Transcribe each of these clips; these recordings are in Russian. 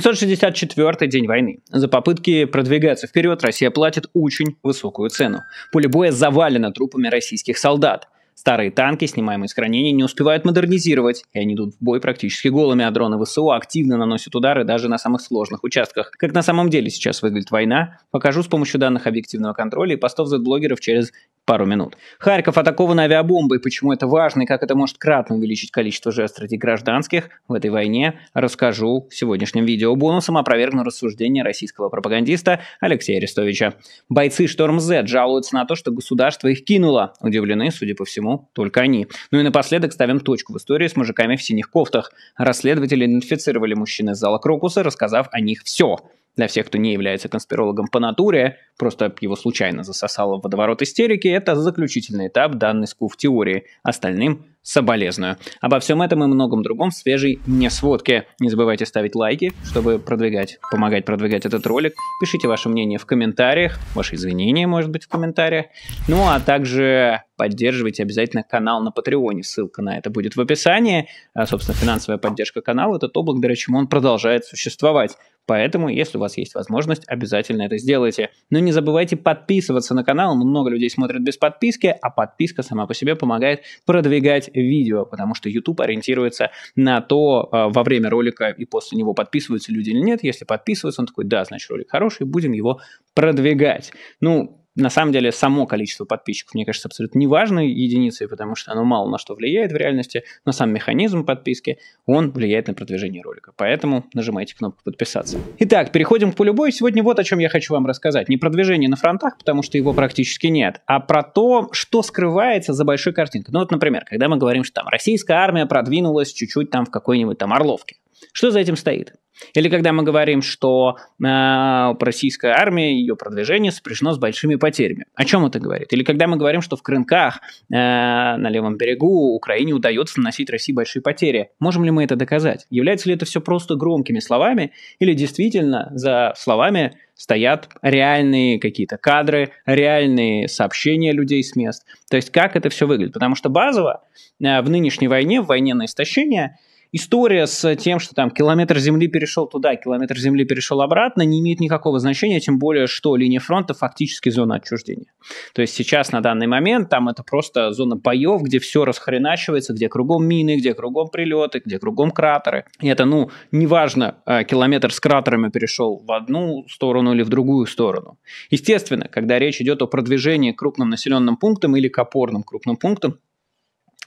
764 день войны. За попытки продвигаться вперед Россия платит очень высокую цену. Поле боя завалено трупами российских солдат. Старые танки, снимаемые с хранения, не успевают модернизировать, и они идут в бой практически голыми, а дроны ВСУ активно наносят удары даже на самых сложных участках. Как на самом деле сейчас выглядит война, покажу с помощью данных объективного контроля и постов за блогеров через пару минут. Харьков атакован авиабомбой. Почему это важно и как это может кратно увеличить количество жертв среди гражданских в этой войне, расскажу в сегодняшнем видео бонусом. Опровергну рассуждение российского пропагандиста Алексея Арестовича. Бойцы Шторм Z жалуются на то, что государство их кинуло. Удивлены, судя по всему, только они. Ну и напоследок ставим точку в истории с мужиками в синих кофтах. Расследователи идентифицировали мужчин из зала Крокуса, рассказав о них все для всех, кто не является конспирологом по натуре, просто его случайно засосало в водоворот истерики, это заключительный этап данной скуф-теории. Остальным соболезную. Обо всем этом и многом другом в свежей не сводке. Не забывайте ставить лайки, чтобы продвигать, помогать продвигать этот ролик. Пишите ваше мнение в комментариях, ваши извинения, может быть, в комментариях. Ну, а также поддерживайте обязательно канал на Патреоне. Ссылка на это будет в описании. А, собственно, финансовая поддержка канала – это то, благодаря чему он продолжает существовать. Поэтому, если у вас есть возможность, обязательно это сделайте. Но не забывайте подписываться на канал. Много людей смотрят без подписки, а подписка сама по себе помогает продвигать видео, потому что YouTube ориентируется на то, а, во время ролика и после него подписываются люди или нет. Если подписываются, он такой, да, значит, ролик хороший, будем его продвигать. Ну, на самом деле само количество подписчиков, мне кажется, абсолютно неважной единицей, потому что оно мало на что влияет в реальности, но сам механизм подписки, он влияет на продвижение ролика. Поэтому нажимайте кнопку «Подписаться». Итак, переходим к полю боя. Сегодня вот о чем я хочу вам рассказать. Не продвижение на фронтах, потому что его практически нет, а про то, что скрывается за большой картинкой. Ну вот, например, когда мы говорим, что там российская армия продвинулась чуть-чуть там в какой-нибудь там Орловке. Что за этим стоит? Или когда мы говорим, что э, российская армия, ее продвижение сопряжено с большими потерями. О чем это говорит? Или когда мы говорим, что в Крынках, э, на левом берегу, Украине удается наносить России большие потери. Можем ли мы это доказать? Является ли это все просто громкими словами? Или действительно за словами стоят реальные какие-то кадры, реальные сообщения людей с мест? То есть как это все выглядит? Потому что базово э, в нынешней войне, в войне на истощение – история с тем, что там километр земли перешел туда, километр земли перешел обратно, не имеет никакого значения, тем более, что линия фронта фактически зона отчуждения. То есть сейчас на данный момент там это просто зона боев, где все расхреначивается, где кругом мины, где кругом прилеты, где кругом кратеры. И это, ну, неважно, э, километр с кратерами перешел в одну сторону или в другую сторону. Естественно, когда речь идет о продвижении крупным населенным пунктом или к опорным крупным пунктам,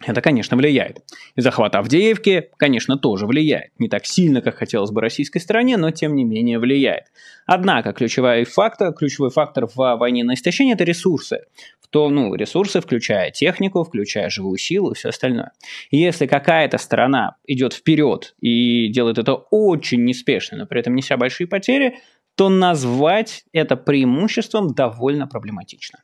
это, конечно, влияет. И захват Авдеевки, конечно, тоже влияет. Не так сильно, как хотелось бы российской стороне, но тем не менее влияет. Однако ключевой фактор, ключевой фактор в войне на истощение – это ресурсы. То, ну, ресурсы, включая технику, включая живую силу и все остальное. И если какая-то сторона идет вперед и делает это очень неспешно, но при этом неся большие потери, то назвать это преимуществом довольно проблематично.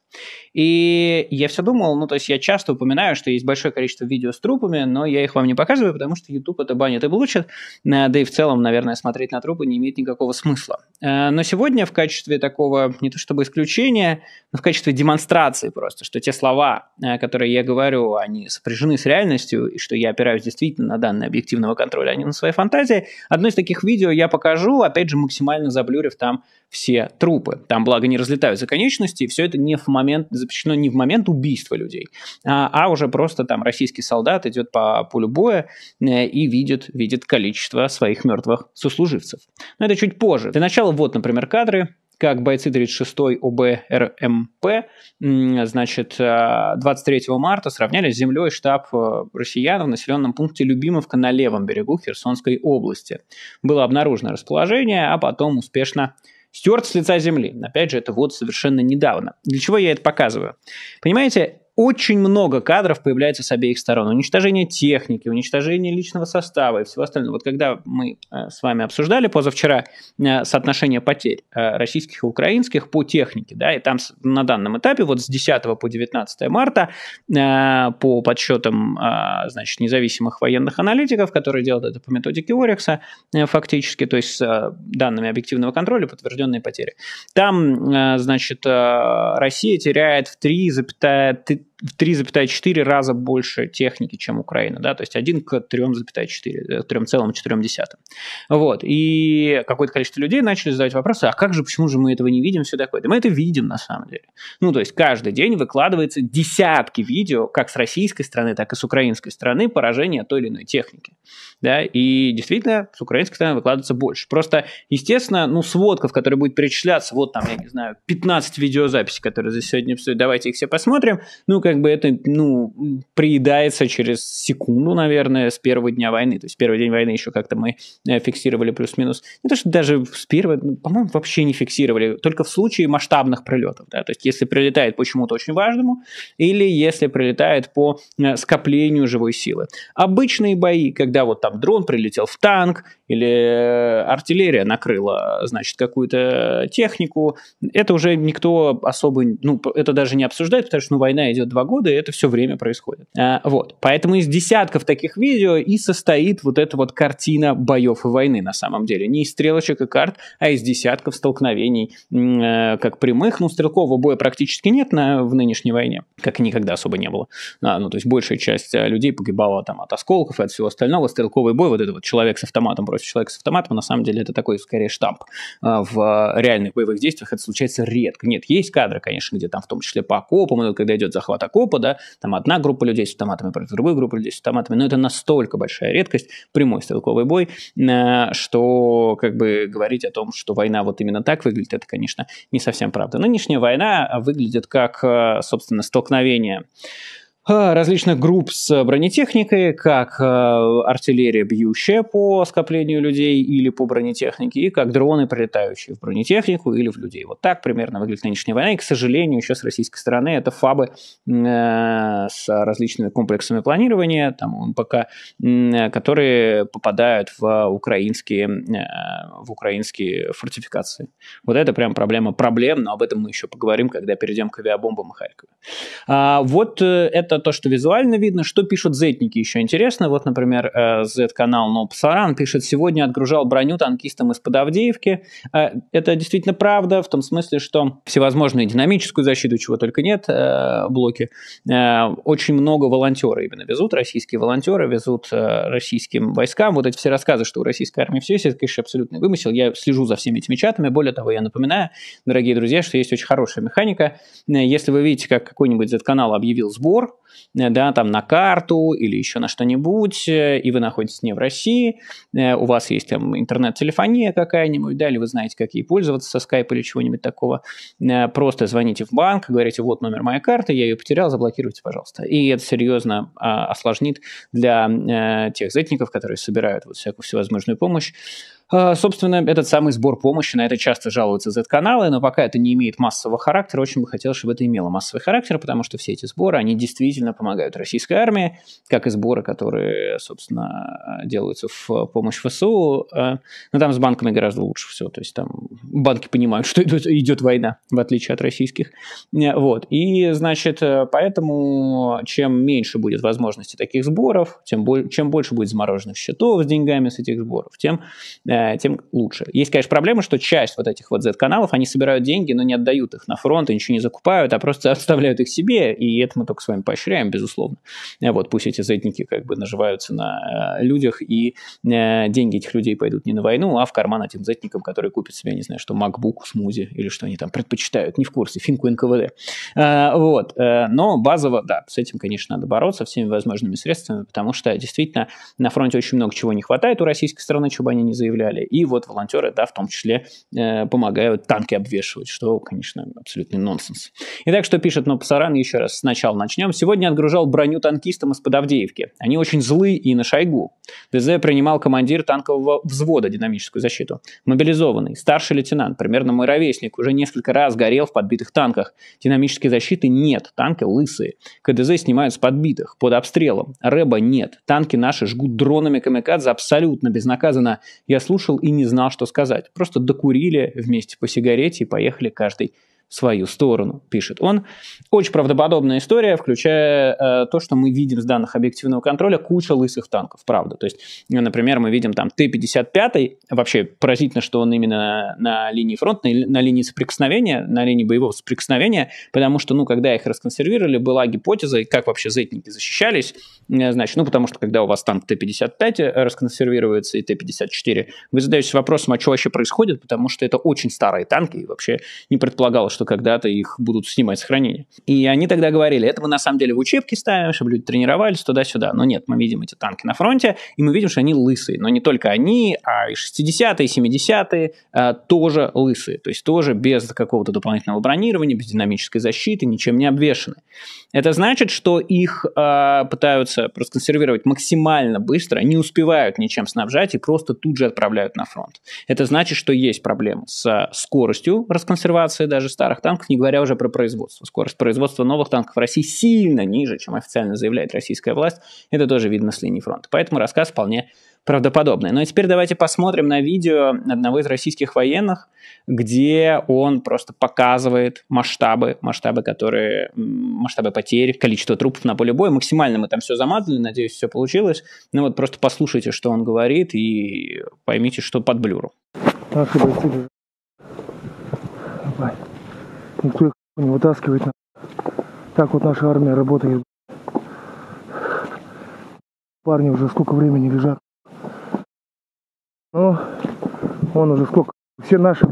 И я все думал, ну, то есть я часто упоминаю, что есть большое количество видео с трупами, но я их вам не показываю, потому что YouTube это банит и блучит, э, да и в целом, наверное, смотреть на трупы не имеет никакого смысла. Э, но сегодня в качестве такого, не то чтобы исключения, но в качестве демонстрации просто, что те слова, э, которые я говорю, они сопряжены с реальностью, и что я опираюсь действительно на данные объективного контроля, а не на своей фантазии, одно из таких видео я покажу, опять же, максимально заблюрив там все трупы. Там, благо, не разлетаются конечности, и все это не в момент, запрещено не в момент убийства людей, а, а уже просто там российский солдат идет по полю боя э, и видит, видит количество своих мертвых сослуживцев. Но это чуть позже. Для начала вот, например, кадры как бойцы 36-й ОБРМП, эм значит, 23 э, марта сравняли с землей штаб э, россиян в населенном пункте Любимовка на левом берегу Херсонской области. Было обнаружено расположение, а потом успешно Стерт с лица земли. Опять же, это вот совершенно недавно. Для чего я это показываю? Понимаете, очень много кадров появляется с обеих сторон. Уничтожение техники, уничтожение личного состава и всего остального. Вот когда мы э, с вами обсуждали позавчера э, соотношение потерь э, российских и украинских по технике, да, и там на данном этапе вот с 10 по 19 марта по подсчетам, значит, независимых военных аналитиков, которые делают это по методике Орекса фактически, то есть с данными объективного контроля подтвержденные потери. Там, значит, Россия теряет в 3,3 3,4 раза больше техники, чем Украина, да, то есть 1 к 3,4, 3,4. Э, вот, и какое-то количество людей начали задавать вопросы, а как же, почему же мы этого не видим, все такое. Да мы это видим, на самом деле. Ну, то есть каждый день выкладывается десятки видео, как с российской стороны, так и с украинской стороны, поражения той или иной техники, да, и действительно с украинской стороны выкладывается больше. Просто, естественно, ну, сводка, в которой будет перечисляться, вот там, я не знаю, 15 видеозаписей, которые за сегодня обсудили, давайте их все посмотрим, ну-ка, как бы это, ну, приедается через секунду, наверное, с первого дня войны. То есть первый день войны еще как-то мы э, фиксировали плюс-минус. Не то, что даже с первого, ну, по-моему, вообще не фиксировали. Только в случае масштабных пролетов Да? То есть если прилетает по чему-то очень важному или если прилетает по э, скоплению живой силы. Обычные бои, когда вот там дрон прилетел в танк или э, артиллерия накрыла, значит, какую-то технику, это уже никто особо, ну, это даже не обсуждает, потому что, ну, война идет два два года, и это все время происходит. А, вот. Поэтому из десятков таких видео и состоит вот эта вот картина боев и войны на самом деле. Не из стрелочек и карт, а из десятков столкновений, э, как прямых. Ну, стрелкового боя практически нет на, в нынешней войне, как и никогда особо не было. А, ну, то есть большая часть э, людей погибала там от осколков и от всего остального. Стрелковый бой, вот это вот человек с автоматом против человека с автоматом, на самом деле это такой скорее штамп. А в реальных боевых действиях это случается редко. Нет, есть кадры, конечно, где там в том числе по окопам, когда идет захват окопа, да, там одна группа людей с автоматами против другой группы людей с автоматами, но это настолько большая редкость, прямой стрелковый бой, э, что как бы говорить о том, что война вот именно так выглядит, это, конечно, не совсем правда. Нынешняя война выглядит как, э, собственно, столкновение различных групп с э, бронетехникой, как э, артиллерия, бьющая по скоплению людей или по бронетехнике, и как дроны, прилетающие в бронетехнику или в людей. Вот так примерно выглядит нынешняя война. И, к сожалению, еще с российской стороны это фабы э, с различными комплексами планирования, там пока, которые попадают в украинские, в украинские фортификации. Вот это прям проблема проблем, но об этом мы еще поговорим, когда перейдем к авиабомбам и Харькове. А, вот это это то, что визуально видно. Что пишут зетники еще интересно. Вот, например, Z-канал э, Нопсаран пишет, сегодня отгружал броню танкистам из-под Авдеевки. Э, это действительно правда, в том смысле, что всевозможную динамическую защиту, чего только нет, э, блоки. Очень много волонтеры именно везут, российские волонтеры везут российским войскам. Вот эти все рассказы, что у российской армии все есть, это, конечно, абсолютный вымысел. Я слежу за всеми этими чатами. Более того, я напоминаю, дорогие друзья, что есть очень хорошая механика. Если вы видите, как какой-нибудь Z-канал объявил сбор, Э, да, там на карту или еще на что-нибудь, э, и вы находитесь не в России, э, у вас есть там интернет-телефония какая-нибудь, да, или вы знаете, как ей пользоваться со Skype или чего-нибудь такого, просто звоните в банк, говорите, вот номер моей карты, я ее потерял, заблокируйте, пожалуйста. И это серьезно а, осложнит для тех зетников, которые собирают вот всякую всевозможную помощь, а, собственно, этот самый сбор помощи, на это часто жалуются Z-каналы, но пока это не имеет массового характера, очень бы хотелось, чтобы это имело массовый характер, потому что все эти сборы, они действительно помогают российской армии, как и сборы, которые, собственно, делаются в помощь ВСУ. А, но ну, там с банками гораздо лучше все, то есть там банки понимают, что идет, идет война, в отличие от российских. Э, вот. И, значит, э, поэтому чем меньше будет возможности таких сборов, тем бо- чем больше будет замороженных счетов с деньгами с этих сборов, тем э, Э, тем лучше. Есть, конечно, проблема, что часть вот этих вот Z-каналов, они собирают деньги, но не отдают их на фронт, и ничего не закупают, а просто оставляют их себе, и это мы только с вами поощряем, безусловно. Э, вот пусть эти зетники как бы наживаются на э, людях, и деньги этих людей пойдут не на войну, а в карман этим зетникам, которые купят себе, не знаю, что MacBook, смузи, или что они там предпочитают, не в курсе, финку НКВД. Вот. Но базово, да, с этим, конечно, надо бороться всеми возможными средствами, потому что действительно на фронте очень много чего не хватает у российской стороны, чего бы они не заявляли, далее. И вот волонтеры, да, в том числе э, помогают танки обвешивать, что, конечно, абсолютно нонсенс. Итак, что пишет Нопсаран, еще раз, сначала начнем. Сегодня отгружал броню танкистам из-под Авдеевки. Они очень злы и на шайгу ДЗ принимал командир танкового взвода динамическую защиту. Мобилизованный, старший лейтенант, примерно мой ровесник, уже несколько раз горел в подбитых танках. Динамической защиты нет, танки лысые. КДЗ снимают с подбитых, под обстрелом. Рэба нет. Танки наши жгут дронами камикадзе абсолютно безнаказанно. Я слушаю слушал и не знал, что сказать. Просто докурили вместе по сигарете и поехали каждый свою сторону, пишет он. Очень правдоподобная история, включая э, то, что мы видим с данных объективного контроля куча лысых танков, правда. То есть, э, например, мы видим там Т-55, вообще поразительно, что он именно на линии фронта, на, на линии соприкосновения, на линии боевого соприкосновения, потому что, ну, когда их расконсервировали, была гипотеза, как вообще зетники защищались, э, значит, ну, потому что, когда у вас танк Т-55 э, расконсервируется и Т-54, вы задаетесь вопросом, а что вообще происходит, потому что это очень старые танки, и вообще не предполагалось, что что когда-то их будут снимать с хранения. И они тогда говорили, это мы на самом деле в учебке ставим, чтобы люди тренировались туда-сюда. Но нет, мы видим эти танки на фронте, и мы видим, что они лысые. Но не только они, а и 60-е, 70-е а, тоже лысые. То есть тоже без какого-то дополнительного бронирования, без динамической защиты, ничем не обвешены Это значит, что их а, пытаются расконсервировать максимально быстро, не успевают ничем снабжать и просто тут же отправляют на фронт. Это значит, что есть проблемы с скоростью расконсервации даже старых старых танков, не говоря уже про производство. Скорость производства новых танков в России сильно ниже, чем официально заявляет российская власть. Это тоже видно с линии фронта. Поэтому рассказ вполне правдоподобный. Ну и теперь давайте посмотрим на видео одного из российских военных, где он просто показывает масштабы, масштабы, которые, масштабы потерь, количество трупов на поле боя. Максимально мы там все замазали, надеюсь, все получилось. Ну вот просто послушайте, что он говорит, и поймите, что под блюру. Так, Никто их не вытаскивает. Так вот наша армия работает. Парни уже сколько времени лежат. Но ну, он уже сколько. Все наши.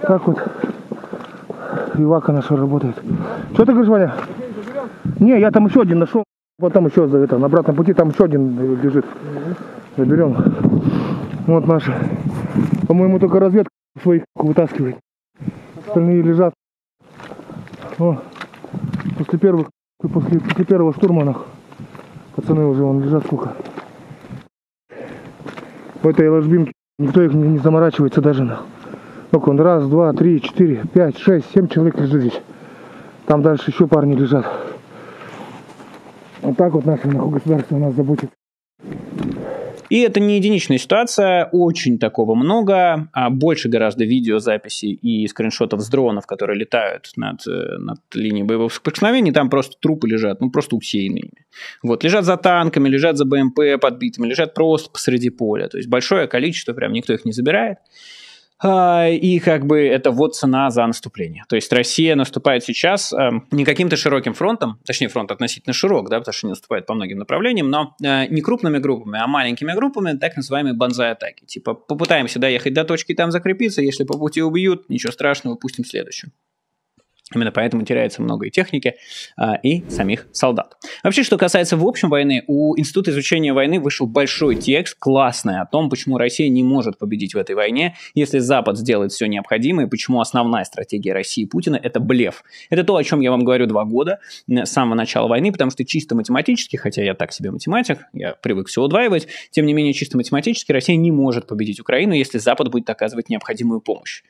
Так вот Ивака наша работает. Что ты говоришь, Ваня? Не, я там еще один нашел. Вот там еще за это, на обратном пути там еще один лежит. Заберем. Вот наши. По-моему, только разведка своих вытаскивает остальные лежат. Но после первых, после, после первого штурма, пацаны уже он лежат сколько. В этой ложбинке никто их не, не заморачивается даже. Нах. Сколько он? Раз, два, три, четыре, пять, шесть, семь человек лежит здесь. Там дальше еще парни лежат. Вот так вот наши нахуй государство нас заботит. И это не единичная ситуация, очень такого много, а больше гораздо видеозаписей и скриншотов с дронов, которые летают над, э, над линией боевых соприкосновений, там просто трупы лежат, ну просто усеяны Вот, лежат за танками, лежат за БМП подбитыми, лежат просто посреди поля, то есть большое количество, прям никто их не забирает. А, и как бы это вот цена за наступление. То есть Россия наступает сейчас эм, не каким-то широким фронтом, точнее фронт относительно широк, да, потому что не наступает по многим направлениям, но э, не крупными группами, а маленькими группами, так называемые банзай-атаки. Типа попытаемся доехать до точки, и там закрепиться, если по пути убьют, ничего страшного, пустим следующую. Именно поэтому теряется много и техники, а, и самих солдат. Вообще, что касается в общем войны, у Института изучения войны вышел большой текст, классный, о том, почему Россия не может победить в этой войне, если Запад сделает все необходимое, и почему основная стратегия России и Путина – это блеф. Это то, о чем я вам говорю два года, с самого начала войны, потому что чисто математически, хотя я так себе математик, я привык все удваивать, тем не менее, чисто математически Россия не может победить Украину, если Запад будет оказывать необходимую помощь.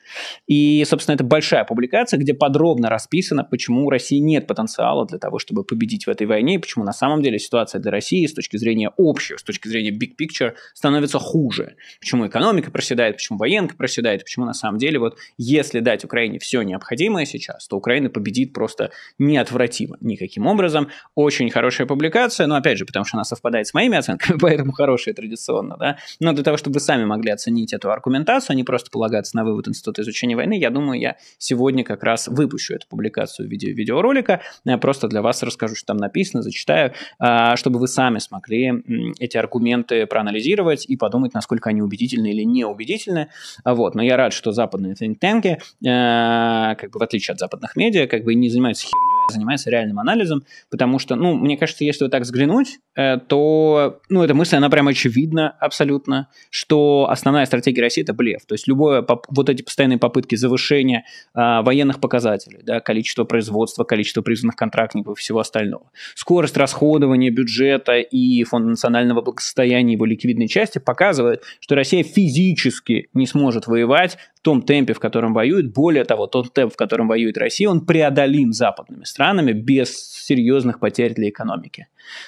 И, собственно, это большая публикация, где подробно подробно расписано, почему у России нет потенциала для того, чтобы победить в этой войне, и почему на самом деле ситуация для России с точки зрения общего, с точки зрения big picture становится хуже. Почему экономика проседает, почему военка проседает, почему на самом деле вот если дать Украине все необходимое сейчас, то Украина победит просто неотвратимо никаким образом. Очень хорошая публикация, но опять же, потому что она совпадает с моими оценками, поэтому хорошая традиционно, да. Но для того, чтобы вы сами могли оценить эту аргументацию, а не просто полагаться на вывод Института изучения войны, я думаю, я сегодня как раз выпущу эту публикацию в виде видеоролика. Я просто для вас расскажу, что там написано, зачитаю, а, чтобы вы сами смогли эти аргументы проанализировать и подумать, насколько они убедительны или неубедительны. А вот. Но я рад, что западные think э, как бы в отличие от западных медиа, как бы не занимаются херней, занимается реальным анализом, потому что, ну, мне кажется, если вот так взглянуть, э, то, ну, эта мысль, она прям очевидна абсолютно, что основная стратегия России – это блеф. То есть любое, вот эти постоянные попытки завышения а, военных показателей, да, количество производства, количество признанных контрактников и всего остального, скорость расходования бюджета и Фонда национального благосостояния его ликвидной части показывает, что Россия физически не сможет воевать в том темпе, в котором воюет. Более того, тот темп, в котором воюет Россия, он преодолим западными странами странами без серьезных потерь для экономики.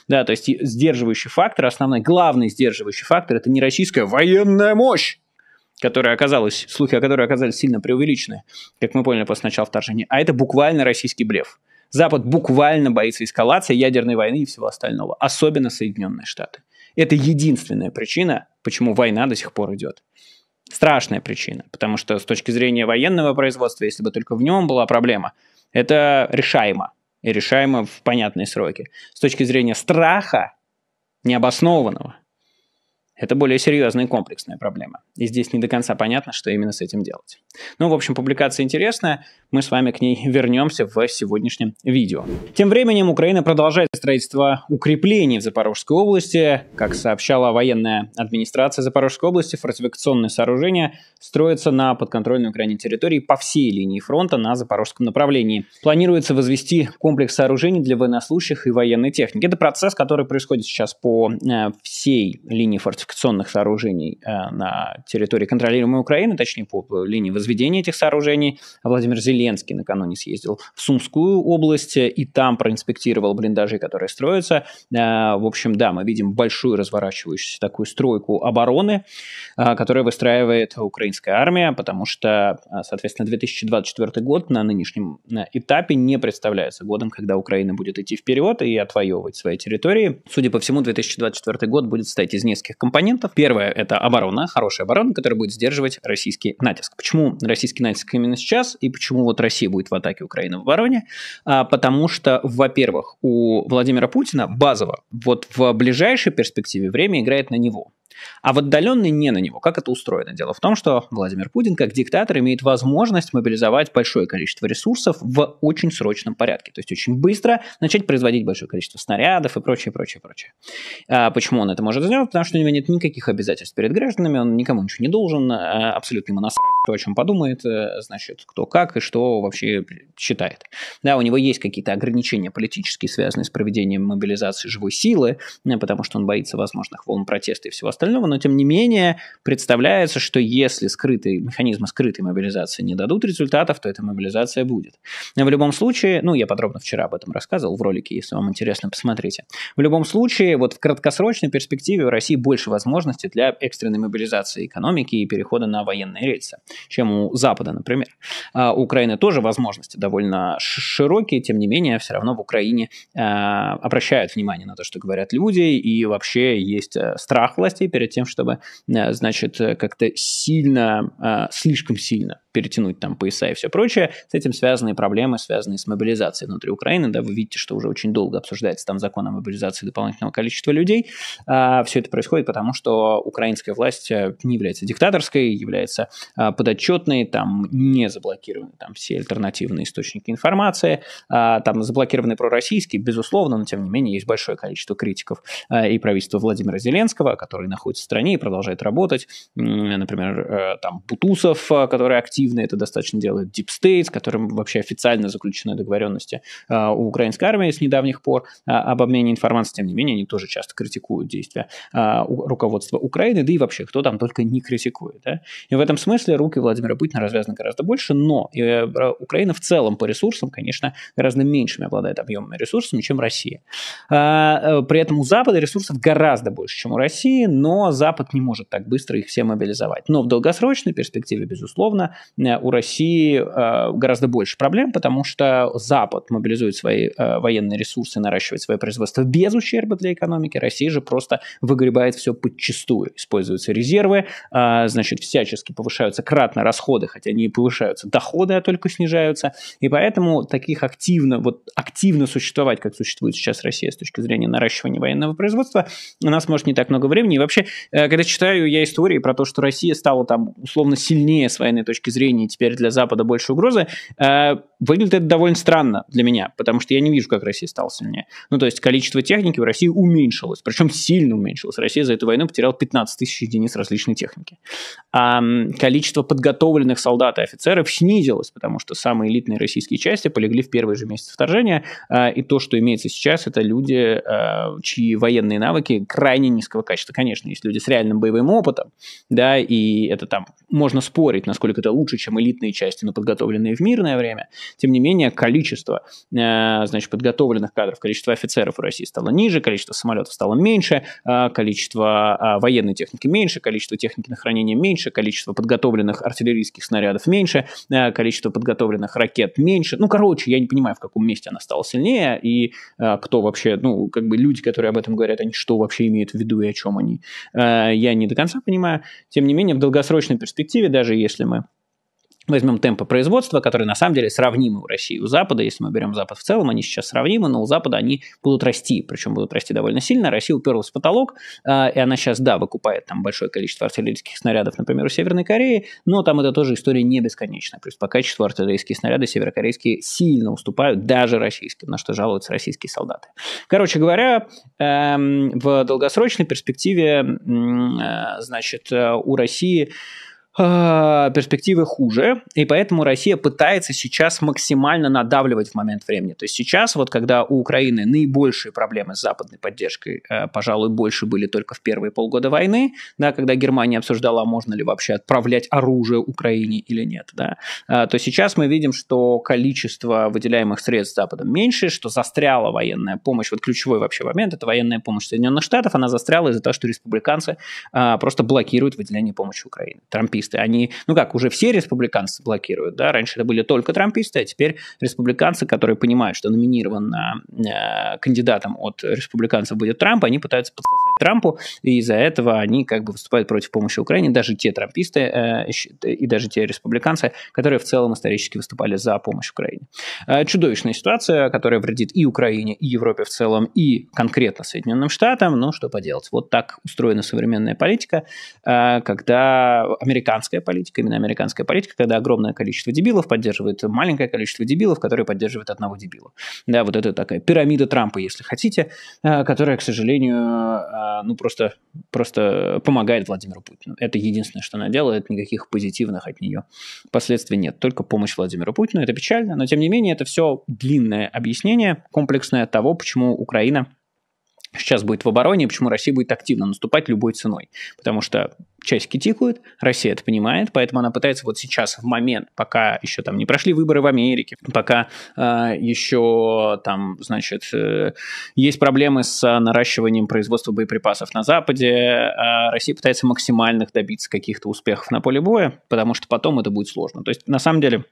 Да, то есть сдерживающий фактор, основной, главный сдерживающий фактор – это не российская военная мощь, которая оказалась, слухи о которой оказались сильно преувеличены, как мы поняли после начала вторжения, а это буквально российский блеф. Запад буквально боится эскалации, ядерной войны и всего остального, особенно Соединенные Штаты. Это единственная причина, почему война до сих пор идет. Страшная причина, потому что с точки зрения военного производства, если бы только в нем была проблема, это решаемо. И решаемо в понятные сроки. С точки зрения страха, необоснованного, это более серьезная и комплексная проблема. И здесь не до конца понятно, что именно с этим делать. Ну, в общем, публикация интересная. Мы с вами к ней вернемся в сегодняшнем видео. Тем временем Украина продолжает строительство укреплений в Запорожской области. Как сообщала военная администрация Запорожской области, фортификационные сооружения строятся на подконтрольной Украине территории по всей линии фронта на запорожском направлении. Планируется возвести комплекс сооружений для военнослужащих и военной техники. Это процесс, который происходит сейчас по э, всей линии фортификации фортификационных сооружений э, на территории контролируемой Украины, точнее по линии возведения этих сооружений. Владимир Зеленский накануне съездил в Сумскую область э, и там проинспектировал блиндажи, которые строятся. Э, в общем, да, мы видим большую разворачивающуюся такую стройку обороны, которая выстраивает украинская армия, потому что, соответственно, 2024 год на нынешнем этапе не представляется годом, когда Украина будет идти вперед и отвоевывать свои территории. Судя по всему, 2024 год будет состоять из нескольких компонентов, компонентов. Первое – это оборона, хорошая оборона, которая будет сдерживать российский натиск. Почему российский натиск именно сейчас и почему вот Россия будет в атаке Украины в обороне? А, потому что, во-первых, у Владимира Путина базово вот в ближайшей перспективе время играет на него. А в отдаленный не на него. Как это устроено? Дело в том, что Владимир Путин, как диктатор, имеет возможность мобилизовать большое количество ресурсов в очень срочном порядке. То есть очень быстро начать производить большое количество снарядов и прочее, прочее, прочее. А почему он это может сделать? Потому что у него нет никаких обязательств перед гражданами, он никому ничего не должен, а абсолютно ему насрать, кто о чем подумает, э, значит, кто как и что вообще считает. Да, у него есть какие-то ограничения политические, связанные с проведением мобилизации живой силы, э, потому что он боится возможных волн протеста и всего остального, остального, но тем не менее представляется, что если скрытые, механизмы скрытой мобилизации не дадут результатов, то эта мобилизация будет. Но в любом случае, ну, я подробно вчера об этом рассказывал в ролике, если вам интересно, посмотрите. В любом случае, вот в краткосрочной перспективе у России больше возможностей для экстренной мобилизации экономики и перехода на военные рельсы, чем у Запада, например. А у Украины тоже возможности довольно широкие, тем не менее, все равно в Украине э, обращают внимание на то, что говорят люди, и вообще есть э, страх властей перед тем, чтобы, э, значит, э, как-то сильно, э, слишком сильно перетянуть там пояса и все прочее. С этим связаны проблемы, связанные с мобилизацией внутри Украины. Да, вы видите, что уже очень долго обсуждается там закон о мобилизации дополнительного количества людей. А, все это происходит потому, что украинская власть не является диктаторской, является а, подотчетной, там не заблокированы там все альтернативные источники информации, а, там заблокированы пророссийские, безусловно, но тем не менее есть большое количество критиков а, и правительства Владимира Зеленского, которые находятся находится в стране и продолжает работать. Например, э, там Бутусов, э, который активно это достаточно делает, Deep State, с которым вообще официально заключены договоренности э, у украинской армии с недавних пор об обмене информацией. Тем не менее, они тоже часто критикуют действия руководства Украины, да и вообще, кто там только не критикует. Да? И в этом смысле руки Владимира Путина развязаны гораздо больше, но Украина в целом по ресурсам, конечно, гораздо меньшими обладает объемными ресурсами, чем Россия. При этом у Запада ресурсов гораздо больше, чем у России, но но Запад не может так быстро их все мобилизовать. Но в долгосрочной перспективе, безусловно, э, у России э, гораздо больше проблем, потому что Запад мобилизует свои э, военные ресурсы, наращивает свое производство без ущерба для экономики. Россия же просто выгребает все подчистую. Используются резервы, значит, всячески повышаются кратно расходы, хотя не повышаются доходы, а только снижаются. И поэтому таких активно, вот активно существовать, как существует сейчас Россия с точки зрения наращивания военного производства, у нас может не так много времени. И вообще вообще, э, когда читаю я истории про то, что Россия стала там условно сильнее с военной точки зрения и теперь для Запада больше угрозы, э, Выглядит это довольно странно для меня, потому что я не вижу, как Россия стала сильнее. Ну, то есть количество техники в России уменьшилось, причем сильно уменьшилось. Россия за эту войну потеряла 15 тысяч единиц различной техники. А количество подготовленных солдат и офицеров снизилось, потому что самые элитные российские части полегли в первые же месяцы вторжения, а, и то, что имеется сейчас, это люди, а, чьи военные навыки крайне низкого качества. Конечно, есть люди с реальным боевым опытом, да, и это там можно спорить, насколько это лучше, чем элитные части, но подготовленные в мирное время – тем не менее, количество э, значит, подготовленных кадров, количество офицеров у России стало ниже, количество самолетов стало меньше, э, количество э, военной техники меньше, количество техники на хранение меньше, количество подготовленных артиллерийских снарядов меньше, количество подготовленных ракет меньше. Ну, короче, я не понимаю, в каком месте она стала сильнее и кто вообще, ну, как бы люди, которые об этом говорят, они что вообще имеют в виду и о чем они. я не до конца понимаю. Тем не менее, в долгосрочной перспективе, даже если мы возьмем темпы производства, которые на самом деле сравнимы у России и у Запада. Если мы берем Запад в целом, они сейчас сравнимы, но у Запада они будут расти, причем будут расти довольно сильно. Россия уперлась в потолок, а, и она сейчас, да, выкупает там большое количество артиллерийских снарядов, например, у Северной Кореи, но там это тоже история не бесконечная. Плюс по качеству артиллерийские снаряды северокорейские сильно уступают даже российским, на что жалуются российские солдаты. Короче говоря, эм, в долгосрочной перспективе, э, значит, э, у России Э, перспективы хуже, и поэтому Россия пытается сейчас максимально надавливать в момент времени. То есть сейчас, вот когда у Украины наибольшие проблемы с западной поддержкой, э, пожалуй, больше были только в первые полгода войны, да, когда Германия обсуждала, можно ли вообще отправлять оружие Украине или нет, да, э, то сейчас мы видим, что количество выделяемых средств Западом меньше, что застряла военная помощь, вот ключевой вообще момент, это военная помощь Соединенных Штатов, она застряла из-за того, что республиканцы э, просто блокируют выделение помощи Украине. Трампист трамписты. Они, ну как, уже все республиканцы блокируют, да, раньше это были только трамписты, а теперь республиканцы, которые понимают, что номинирован э, кандидатом от республиканцев будет Трамп, они пытаются подсосать Трампу, и из-за этого они как бы выступают против помощи Украине, даже те трамписты э, и даже те республиканцы, которые в целом исторически выступали за помощь Украине. Э, чудовищная ситуация, которая вредит и Украине, и Европе в целом, и конкретно Соединенным Штатам, ну что поделать, вот так устроена современная политика, э, когда американцы американская политика, именно американская политика, когда огромное количество дебилов поддерживает маленькое количество дебилов, которые поддерживают одного дебила. Да, вот это такая пирамида Трампа, если хотите, э, которая, к сожалению, э, ну просто, просто помогает Владимиру Путину. Это единственное, что она делает, никаких позитивных от нее последствий нет, только помощь Владимиру Путину. Это печально, но тем не менее это все длинное объяснение, комплексное того, почему Украина сейчас будет в обороне, почему Россия будет активно наступать любой ценой. Потому что часики тикают, Россия это понимает, поэтому она пытается вот сейчас, в момент, пока еще там не прошли выборы в Америке, пока э, еще там, значит, э, есть проблемы с наращиванием производства боеприпасов на Западе, э, Россия пытается максимальных добиться каких-то успехов на поле боя, потому что потом это будет сложно. То есть, на самом деле,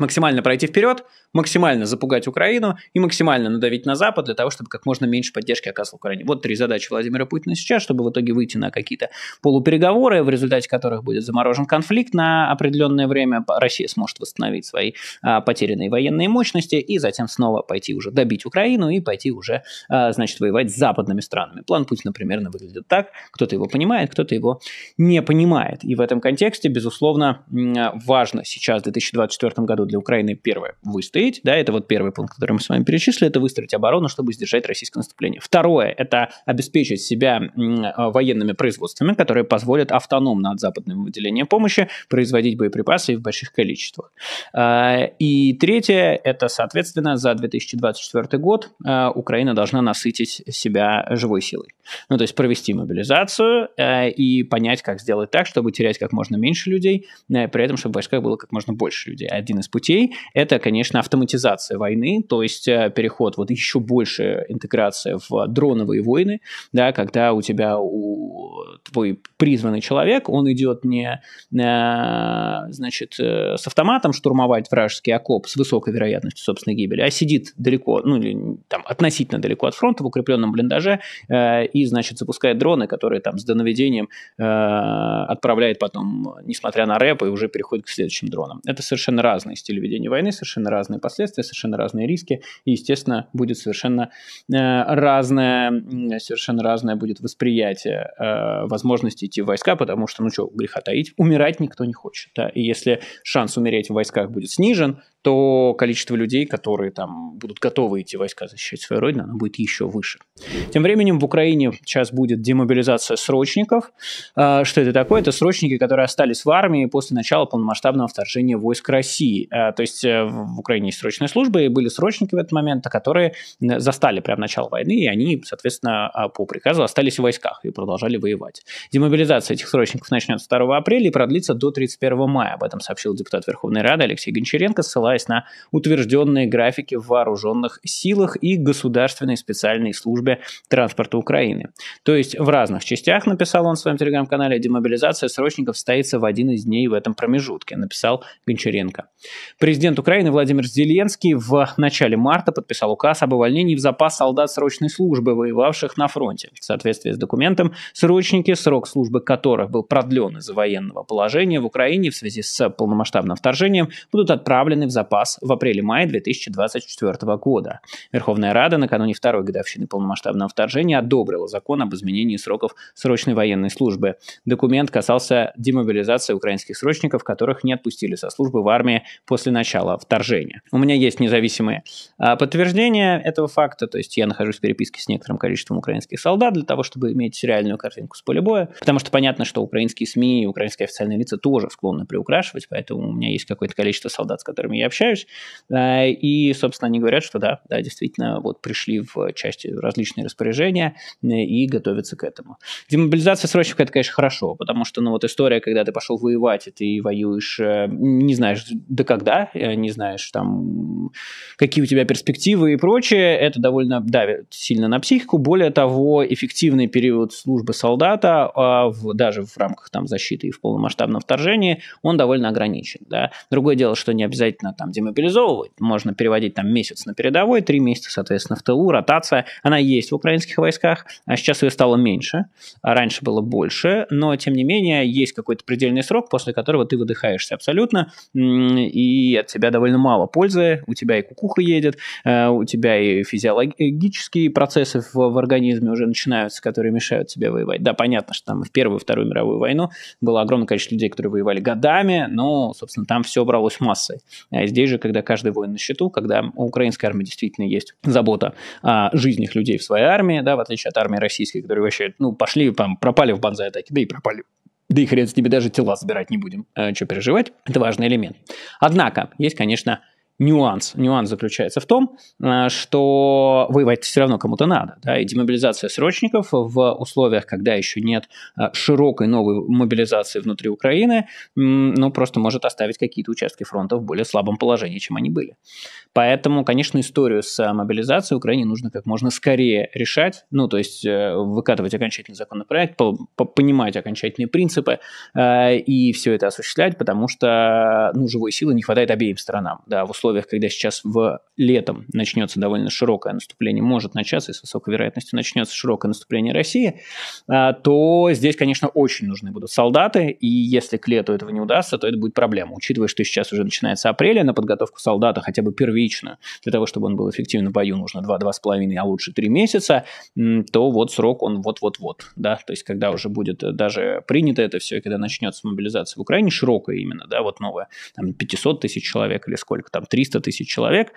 максимально пройти вперед, максимально запугать Украину и максимально надавить на Запад для того, чтобы как можно меньше поддержки оказывал Украине. Вот три задачи Владимира Путина сейчас, чтобы в итоге выйти на какие-то полупереговоры, в результате которых будет заморожен конфликт на определенное время, Россия сможет восстановить свои а, потерянные военные мощности и затем снова пойти уже добить Украину и пойти уже, а, значит, воевать с западными странами. План Путина примерно выглядит так. Кто-то его понимает, кто-то его не понимает. И в этом контексте, безусловно, важно сейчас, в 2024 году, вызовы для Украины первое – выстоять, да, это вот первый пункт, который мы с вами перечислили, это выстроить оборону, чтобы сдержать российское наступление. Второе – это обеспечить себя э, военными производствами, которые позволят автономно от западного выделения помощи производить боеприпасы в больших количествах. А, и третье – это, соответственно, за 2024 год э, Украина должна насытить себя живой силой. Ну, то есть провести мобилизацию э, и понять, как сделать так, чтобы терять как можно меньше людей, при этом, чтобы в войсках было как можно больше людей. Один из путей, это, конечно, автоматизация войны, то есть э, переход, вот еще больше интеграция в дроновые войны, да, когда у тебя у, твой призванный человек, он идет не, э, значит, э, с автоматом штурмовать вражеский окоп с высокой вероятностью собственной гибели, а сидит далеко, ну, или там относительно далеко от фронта в укрепленном блиндаже э, и, значит, запускает дроны, которые там с донаведением э, отправляет потом, несмотря на рэп, и уже переходит к следующим дронам. Это совершенно разные стиль ведения войны, совершенно разные последствия, совершенно разные риски, и, естественно, будет совершенно э, разное, совершенно разное будет восприятие э, возможности идти в войска, потому что, ну что, греха таить, умирать никто не хочет, да, и если шанс умереть в войсках будет снижен, то количество людей, которые там будут готовы идти войска защищать свою родину, оно будет еще выше. Тем временем в Украине сейчас будет демобилизация срочников. А, что это такое? Это срочники, которые остались в армии после начала полномасштабного вторжения войск России. А, то есть э, в Украине есть срочная служба, и были срочники в этот момент, которые застали прямо начало войны, и они, соответственно, а, по приказу остались в войсках и продолжали воевать. Демобилизация этих срочников начнется 2 апреля и продлится до 31 мая. Об этом сообщил депутат Верховной Рады Алексей Гончаренко, ссылаясь ссылаясь на утвержденные графики в вооруженных силах и государственной специальной службе транспорта Украины. То есть в разных частях, написал он в своем телеграм-канале, демобилизация срочников состоится в один из дней в этом промежутке, написал Гончаренко. Президент Украины Владимир Зеленский в начале марта подписал указ об увольнении в запас солдат срочной службы, воевавших на фронте. В соответствии с документом, срочники, срок службы которых был продлен из-за военного положения в Украине в связи с полномасштабным вторжением, будут отправлены в запас запас в апреле-мае 2024 года. Верховная Рада накануне второй годовщины полномасштабного вторжения одобрила закон об изменении сроков срочной военной службы. Документ касался демобилизации украинских срочников, которых не отпустили со службы в армии после начала вторжения. У меня есть независимые а, подтверждения этого факта, то есть я нахожусь в переписке с некоторым количеством украинских солдат для того, чтобы иметь реальную картинку с поля боя, потому что понятно, что украинские СМИ и украинские официальные лица тоже склонны приукрашивать, поэтому у меня есть какое-то количество солдат, с которыми я общаюсь, общаюсь. Э, и, собственно, они говорят, что да, да, действительно, вот пришли в части различные распоряжения э, и готовятся к этому. Демобилизация срочника – это, конечно, хорошо, потому что, ну, вот история, когда ты пошел воевать, и ты воюешь, э, не знаешь до когда, не знаешь, там, какие у тебя перспективы и прочее, это довольно давит сильно на психику. Более того, эффективный период службы солдата, а в, даже в рамках там защиты и в полномасштабном вторжении, он довольно ограничен. Да? Другое дело, что не обязательно там демобилизовывать. Можно переводить там месяц на передовой, три месяца, соответственно, в тылу, ротация. Она есть в украинских войсках, а сейчас ее стало меньше, а раньше было больше, но тем не менее есть какой-то предельный срок, после которого ты выдыхаешься абсолютно, и от тебя довольно мало пользы, у тебя и кукуха едет, э, у тебя и физиологические процессы в, в организме уже начинаются, которые мешают тебе воевать. Да, понятно, что там в Первую и Вторую мировую войну было огромное количество людей, которые воевали годами, но, собственно, там все бралось массой. А здесь же, когда каждый воин на счету, когда у украинской армии действительно есть забота о жизнях людей в своей армии, да, в отличие от армии российской, которые вообще, ну, пошли, там, пропали в банзай атаки, да и пропали да и хрен с тебе даже тела забирать не будем. А, э, что переживать? Это важный элемент. Однако, есть, конечно, нюанс. Нюанс заключается в том, э, что воевать все равно кому-то надо. Да? И демобилизация срочников в условиях, когда еще нет э, широкой новой мобилизации внутри Украины, ну, просто может оставить какие-то участки фронта в более слабом положении, чем они были. Поэтому, конечно, историю с э, мобилизацией Украине нужно как можно скорее решать, ну, то есть выкатывать окончательный законопроект, понимать окончательные принципы и все это осуществлять, потому что, ну, живой силы не хватает обеим сторонам, да, в условиях условиях, когда сейчас в летом начнется довольно широкое наступление, может начаться и с высокой вероятностью начнется широкое наступление России, а, то здесь, конечно, очень нужны будут солдаты, и если к лету этого не удастся, то это будет проблема, учитывая, что сейчас уже начинается апрель, на подготовку солдата хотя бы первично, для того, чтобы он был эффективен в бою, нужно 2-2,5, а лучше 3 месяца, то вот срок он вот-вот-вот, да, то есть когда уже будет э, даже принято это все, и когда начнется мобилизация в Украине, широкая именно, да, вот новая, там 500 тысяч человек или сколько там, 300 тысяч человек.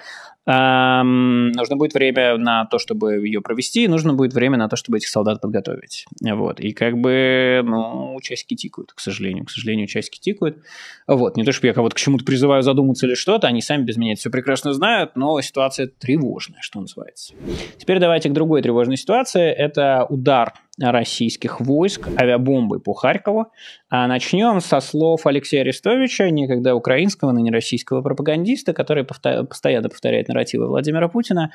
Эм, нужно будет время на то, чтобы ее провести, и нужно будет время на то, чтобы этих солдат подготовить. Вот. И как бы, ну, часики тикают, к сожалению. К сожалению, часики тикают. Вот. Не то, чтобы я кого-то к чему-то призываю задуматься или что-то, они сами без меня это все прекрасно знают, но ситуация тревожная, что называется. Теперь давайте к другой тревожной ситуации. Это удар российских войск авиабомбой по Харькову. А начнем со слов Алексея Арестовича, никогда украинского, ныне российского пропагандиста, который повто- постоянно повторяет нарративы Владимира Путина.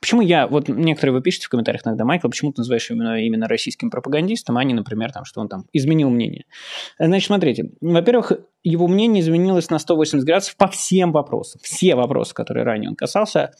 Почему я, вот некоторые вы пишете в комментариях иногда, Майкл, почему ты называешь его именно российским пропагандистом, а не, например, там, что он там изменил мнение? Значит, смотрите, во-первых, его мнение изменилось на 180 градусов по всем вопросам. Все вопросы, которые ранее он касался,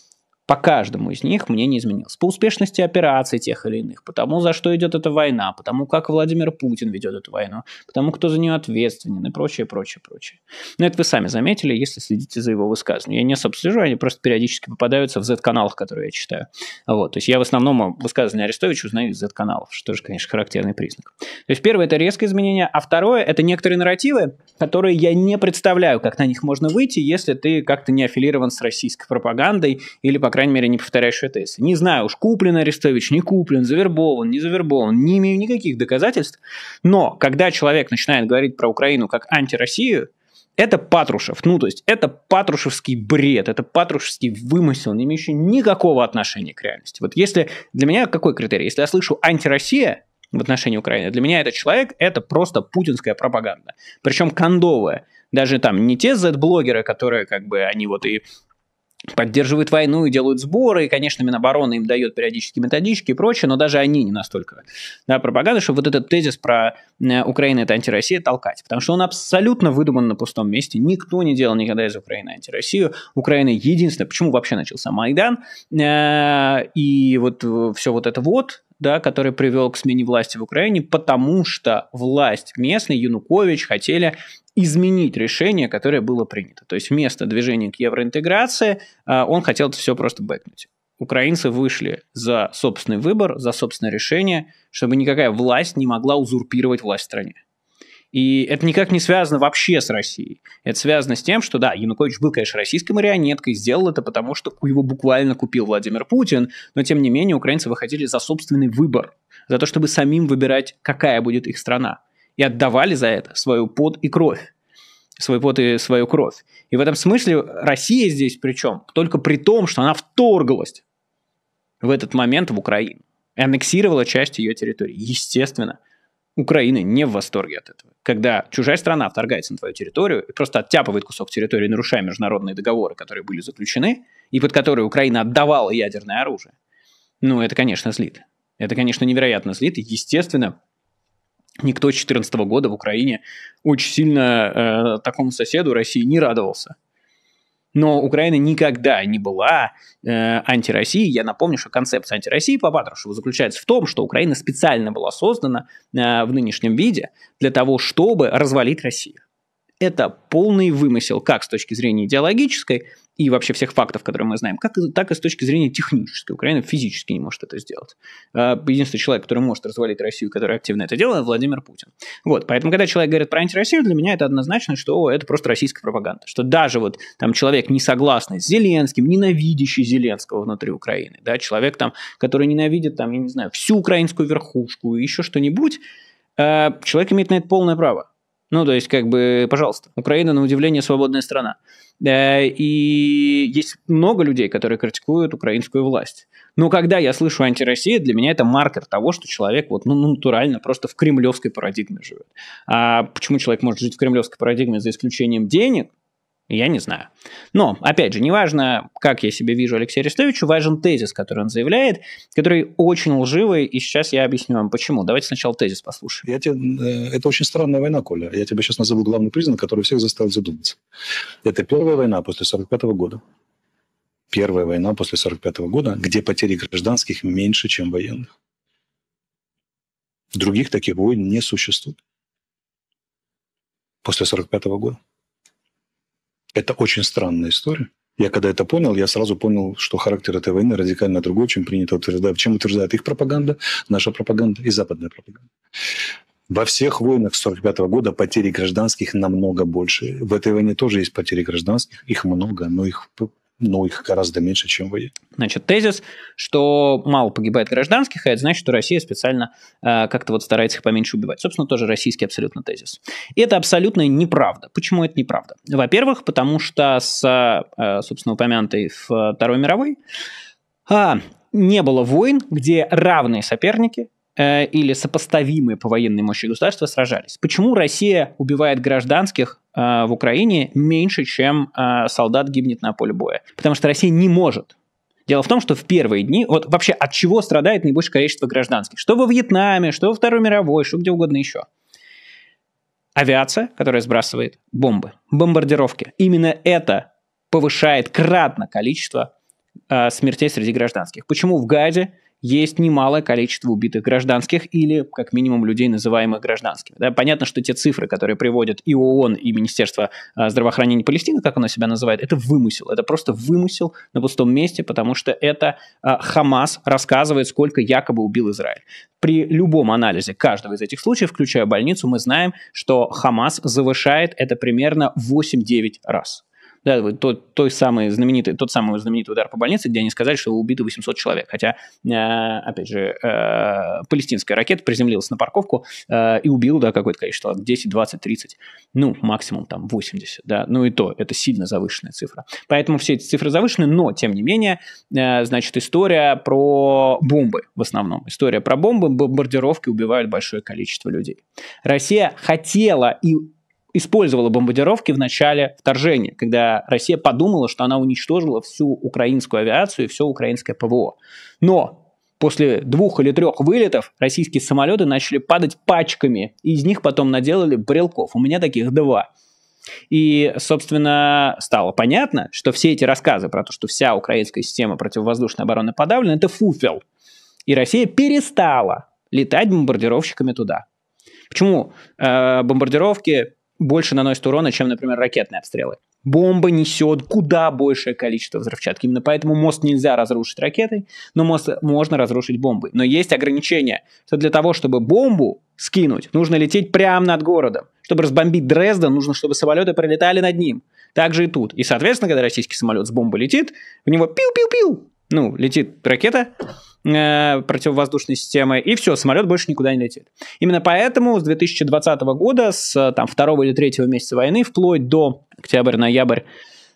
по каждому из них мнение изменилось. По успешности операций тех или иных, потому за что идет эта война, потому как Владимир Путин ведет эту войну, потому кто за нее ответственен и прочее, прочее, прочее. Но это вы сами заметили, если следите за его высказыванием. Я не особо слежу, они просто периодически попадаются в Z-каналах, которые я читаю. Вот, то есть я в основном высказывания Арестовича узнаю из Z-каналов, что же, конечно, характерный признак. То есть первое – это резкое изменение, а второе – это некоторые нарративы, которые я не представляю, как на них можно выйти, если ты как-то не аффилирован с российской пропагандой или, по крайней мере, не повторяющую тезис. Не знаю уж, куплен Арестович, не куплен, завербован, не завербован, не имею никаких доказательств. Но когда человек начинает говорить про Украину как антироссию, это Патрушев. Ну, то есть, это патрушевский бред, это патрушевский вымысел, не имеющий никакого отношения к реальности. Вот если для меня какой критерий? Если я слышу антироссия в отношении Украины, для меня этот человек – это просто путинская пропаганда. Причем кондовая. Даже там не те Z-блогеры, которые как бы, они вот и поддерживают войну и делают сборы, и, конечно, Минобороны им дает периодические методички и прочее, но даже они не настолько да, пропаганды чтобы вот этот тезис про э, Украина это антироссия толкать, потому что он абсолютно выдуман на пустом месте, никто не делал никогда из Украины антироссию, Украина единственная, почему вообще начался Майдан, э, и вот э, все вот это вот, да, который привел к смене власти в Украине, потому что власть местный Янукович, хотели изменить решение, которое было принято. То есть вместо движения к евроинтеграции а, он хотел это все просто бэкнуть. Украинцы вышли за собственный выбор, за собственное решение, чтобы никакая власть не могла узурпировать власть в стране. И это никак не связано вообще с Россией. Это связано с тем, что, да, Янукович был, конечно, российской марионеткой, сделал это потому, что его буквально купил Владимир Путин, но, тем не менее, украинцы выходили за собственный выбор, за то, чтобы самим выбирать, какая будет их страна. И отдавали за это свою пот и кровь свой пот и свою кровь. И в этом смысле Россия здесь причем только при том, что она вторглась в этот момент в Украину и аннексировала часть ее территории. Естественно, Украина не в восторге от этого. Когда чужая страна вторгается на твою территорию и просто оттяпывает кусок территории, нарушая международные договоры, которые были заключены, и под которые Украина отдавала ядерное оружие, ну, это, конечно, злит. Это, конечно, невероятно злит. И, естественно, никто с 2014 года в Украине очень сильно э, такому соседу России не радовался – но Украина никогда не была э, антироссией. Я напомню, что концепция антироссии по Патрушеву заключается в том, что Украина специально была создана э, в нынешнем виде для того, чтобы развалить Россию. Это полный вымысел как с точки зрения идеологической, и вообще всех фактов, которые мы знаем, как, так и с точки зрения технической. Украина физически не может это сделать. А, единственный человек, который может развалить Россию, который активно это делает, Владимир Путин. Вот, поэтому, когда человек говорит про антироссию, для меня это однозначно, что это просто российская пропаганда. Что даже вот там человек не согласный с Зеленским, ненавидящий Зеленского внутри Украины, да, человек там, который ненавидит там, я не знаю, всю украинскую верхушку и еще что-нибудь, э, человек имеет на это полное право. Ну, то есть, как бы, пожалуйста, Украина, на удивление, свободная страна. Э, и есть много людей, которые критикуют украинскую власть. Но когда я слышу антироссия, для меня это маркер того, что человек вот, ну, ну натурально просто в кремлевской парадигме живет. А почему человек может жить в кремлевской парадигме за исключением денег – я не знаю. Но, опять же, неважно, как я себя вижу Алексею Арестовича, важен тезис, который он заявляет, который очень лживый, и сейчас я объясню вам почему. Давайте сначала тезис послушаем. Я тебе... Э, это очень странная война, Коля. Я тебя сейчас назову главный признак, который всех заставил задуматься. Это первая война после 45 года. Первая война после 45 года, где потери гражданских меньше, чем военных. Других таких войн не существует. После 45 года. Это очень странная история. Я когда это понял, я сразу понял, что характер этой войны радикально другой, чем принято утверждать. Чем утверждает их пропаганда, наша пропаганда и западная пропаганда. Во всех войнах 1945 года потери гражданских намного больше. В этой войне тоже есть потери гражданских, их много, но их ну их гораздо меньше, чем вы. Значит, тезис, что мало погибает гражданских, а это значит, что Россия специально э, как-то вот старается их поменьше убивать. Собственно, тоже российский абсолютно тезис. И это абсолютно неправда. Почему это неправда? Во-первых, потому что с, э, собственно, упомянутой Второй мировой а, не было войн, где равные соперники э, или сопоставимые по военной мощи государства сражались. Почему Россия убивает гражданских Э, в Украине меньше, чем э, солдат гибнет на поле боя. Потому что Россия не может Дело в том, что в первые дни, вот вообще от чего страдает наибольшее количество гражданских? Что во Вьетнаме, что во Второй мировой, что где угодно еще. Авиация, которая сбрасывает бомбы, бомбардировки. Именно это повышает кратно количество э, смертей среди гражданских. Почему в Газе есть немалое количество убитых гражданских или, как минимум, людей, называемых гражданскими. Да, понятно, что те цифры, которые приводят и ООН, и Министерство а, здравоохранения Палестины, как оно себя называет, это вымысел. Это просто вымысел на пустом месте, потому что это а, Хамас рассказывает, сколько якобы убил Израиль. При любом анализе каждого из этих случаев, включая больницу, мы знаем, что Хамас завышает это примерно 8-9 раз. Да, тот, той самый знаменитый, тот самый знаменитый удар по больнице, где они сказали, что убиты 800 человек. Хотя, э, опять же, э, палестинская ракета приземлилась на парковку э, и убила да, какое-то количество, 10, 20, 30, ну, максимум там 80. Да? Ну и то, это сильно завышенная цифра. Поэтому все эти цифры завышены, но, тем не менее, значит, история про бомбы в основном. История про бомбы, бомбардировки убивают большое количество людей. Россия хотела и использовала бомбардировки в начале вторжения, когда Россия подумала, что она уничтожила всю украинскую авиацию и все украинское ПВО. Но после двух или трех вылетов российские самолеты начали падать пачками, и из них потом наделали брелков. У меня таких два. И, собственно, стало понятно, что все эти рассказы про то, что вся украинская система противовоздушной обороны подавлена, это фуфел. И Россия перестала летать бомбардировщиками туда. Почему э, бомбардировки больше наносит урона, чем, например, ракетные обстрелы. Бомба несет куда большее количество взрывчатки. Именно поэтому мост нельзя разрушить ракетой, но мост можно разрушить бомбой. Но есть ограничения, что для того, чтобы бомбу скинуть, нужно лететь прямо над городом. Чтобы разбомбить Дрезден, нужно, чтобы самолеты пролетали над ним. Так же и тут. И, соответственно, когда российский самолет с бомбой летит, в него пил пил пил ну, летит ракета, э, противовоздушной системы, и все, самолет больше никуда не летит. Именно поэтому с 2020 года, с э, там, второго или третьего месяца войны, вплоть до октябрь-ноябрь,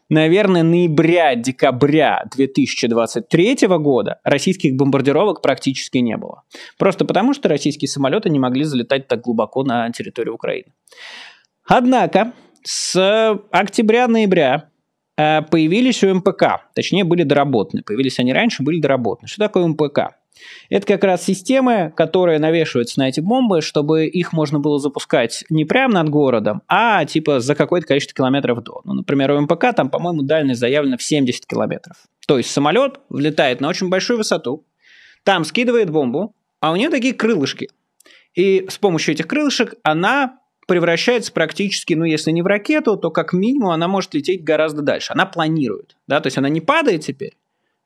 наверное, ноября-декабря 2023 года российских бомбардировок практически не было. Просто потому, что российские самолеты не могли залетать так глубоко на территорию Украины. Однако с октября-ноября Э, появились у МПК, точнее были доработаны. Появились они раньше, были доработаны. Что такое МПК? Это как раз системы, которые навешиваются на эти бомбы, чтобы их можно было запускать не прямо над городом, а типа за какое-то количество километров до. Ну, например, у МПК там, по-моему, дальность заявлена в 70 километров. То есть самолет влетает на очень большую высоту, там скидывает бомбу, а у нее такие крылышки. И с помощью этих крылышек она превращается практически, ну, если не в ракету, то как минимум она может лететь гораздо дальше. Она планирует, да, то есть она не падает теперь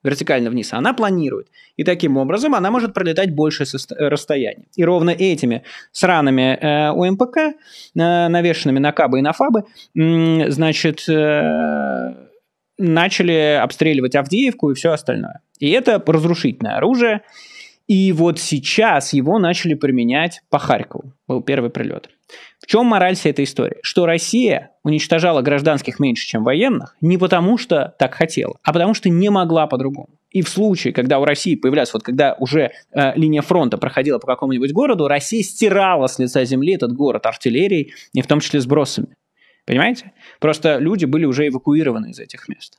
вертикально вниз, а она планирует. И таким образом она может пролетать большее э, расстояние. И ровно этими сраными э, УМПК, э, навешенными на кабы и на фабы, э, значит, э, начали обстреливать Авдеевку и все остальное. И это разрушительное оружие. И вот сейчас его начали применять по Харькову. Был первый прилет. В чем мораль всей этой истории? Что Россия уничтожала гражданских меньше, чем военных, не потому что так хотела, а потому что не могла по-другому. И в случае, когда у России появлялась, вот когда уже э, линия фронта проходила по какому-нибудь городу, Россия стирала с лица земли этот город артиллерией, и в том числе сбросами. Понимаете? Просто люди были уже эвакуированы из этих мест.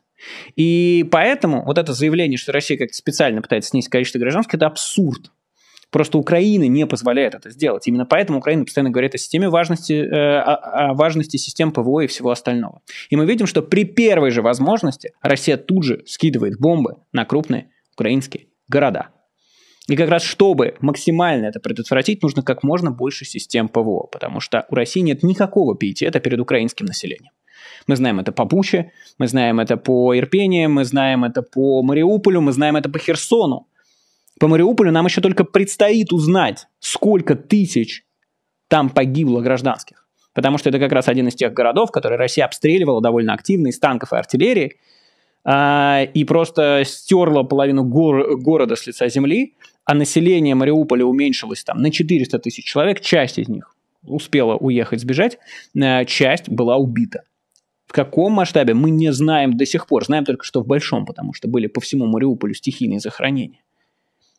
И поэтому вот это заявление, что Россия как-то специально пытается снизить количество гражданских, это абсурд. Просто Украина не позволяет это сделать. Именно поэтому Украина постоянно говорит о системе важности, э, о важности систем ПВО и всего остального. И мы видим, что при первой же возможности Россия тут же скидывает бомбы на крупные украинские города. И как раз чтобы максимально это предотвратить, нужно как можно больше систем ПВО, потому что у России нет никакого пиетета перед украинским населением. Мы знаем это по Буче, мы знаем это по Ирпении, мы знаем это по Мариуполю, мы знаем это по Херсону. По Мариуполю нам еще только предстоит узнать, сколько тысяч там погибло гражданских. Потому что это как раз один из тех городов, которые Россия обстреливала довольно активно из танков и артиллерии. Э, и просто стерла половину гор- города с лица земли. А население Мариуполя уменьшилось там на 400 тысяч человек. Часть из них успела уехать, сбежать. Э, часть была убита. В каком масштабе мы не знаем до сих пор. Знаем только, что в большом, потому что были по всему Мариуполю стихийные захоронения.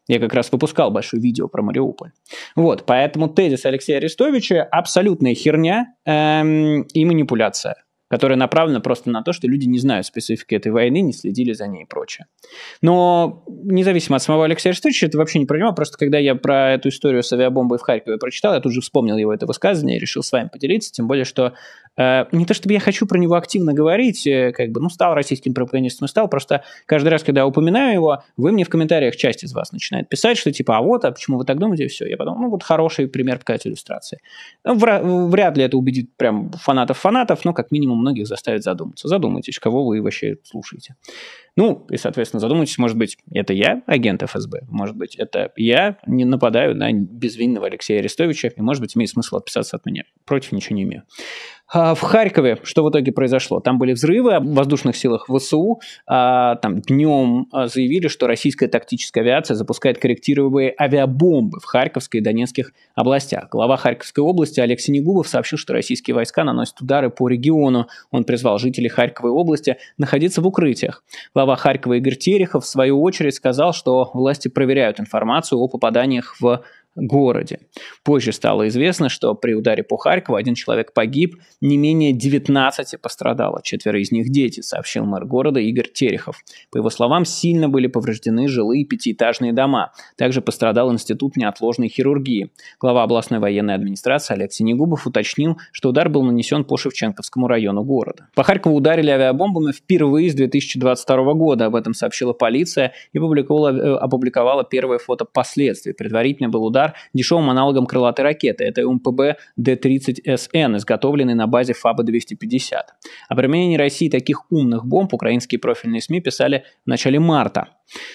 Я как раз выпускал большое видео про Мариуполь. Вот, поэтому тезис Алексея Арестовича абсолютная херня эм, и манипуляция которая направлена просто на то, что люди не знают специфики этой войны, не следили за ней и прочее. Но независимо от самого Алексея Арестовича, это вообще не про него, просто когда я про эту историю с авиабомбой в Харькове прочитал, я тут же вспомнил его это высказывание и решил с вами поделиться, тем более, что э, не то чтобы я хочу про него активно говорить, э, как бы, ну, стал российским пропагандистом и стал, просто каждый раз, когда я упоминаю его, вы мне в комментариях часть из вас начинает писать, что типа, а вот, а почему вы так думаете, и все. Я подумал, ну, вот хороший пример какая-то иллюстрации. Ну, вряд ли это убедит прям фанатов-фанатов, но как минимум многих заставит задуматься. Задумайтесь, кого вы вообще слушаете. Ну, и, соответственно, задумайтесь, может быть, это я агент ФСБ, может быть, это я не нападаю на безвинного Алексея Арестовича, и, может быть, имеет смысл отписаться от меня. Против ничего не имею. А, в Харькове что в итоге произошло? Там были взрывы в воздушных силах ВСУ. А, там днем а, заявили, что российская тактическая авиация запускает корректировые авиабомбы в Харьковской и Донецких областях. Глава Харьковской области Олег Синегубов сообщил, что российские войска наносят удары по региону. Он призвал жителей Харьковой области находиться в укрытиях. Глава Харькова Игорь Терехов в свою очередь сказал, что власти проверяют информацию о попаданиях в городе. Позже стало известно, что при ударе по Харькову один человек погиб, не менее 19 пострадало, четверо из них дети, сообщил мэр города Игорь Терехов. По его словам, сильно были повреждены жилые пятиэтажные дома. Также пострадал Институт неотложной хирургии. Глава областной военной администрации Олег Синегубов уточнил, что удар был нанесен по Шевченковскому району города. По Харькову ударили авиабомбами впервые с 2022 года, об этом сообщила полиция и э, опубликовала, первое фото последствий. Предварительно был удар «Краснодар» дешевым аналогом крылатой ракеты. Это УМПБ Д-30СН, изготовленный на базе фаб 250 О применении России таких умных бомб украинские профильные СМИ писали в начале марта.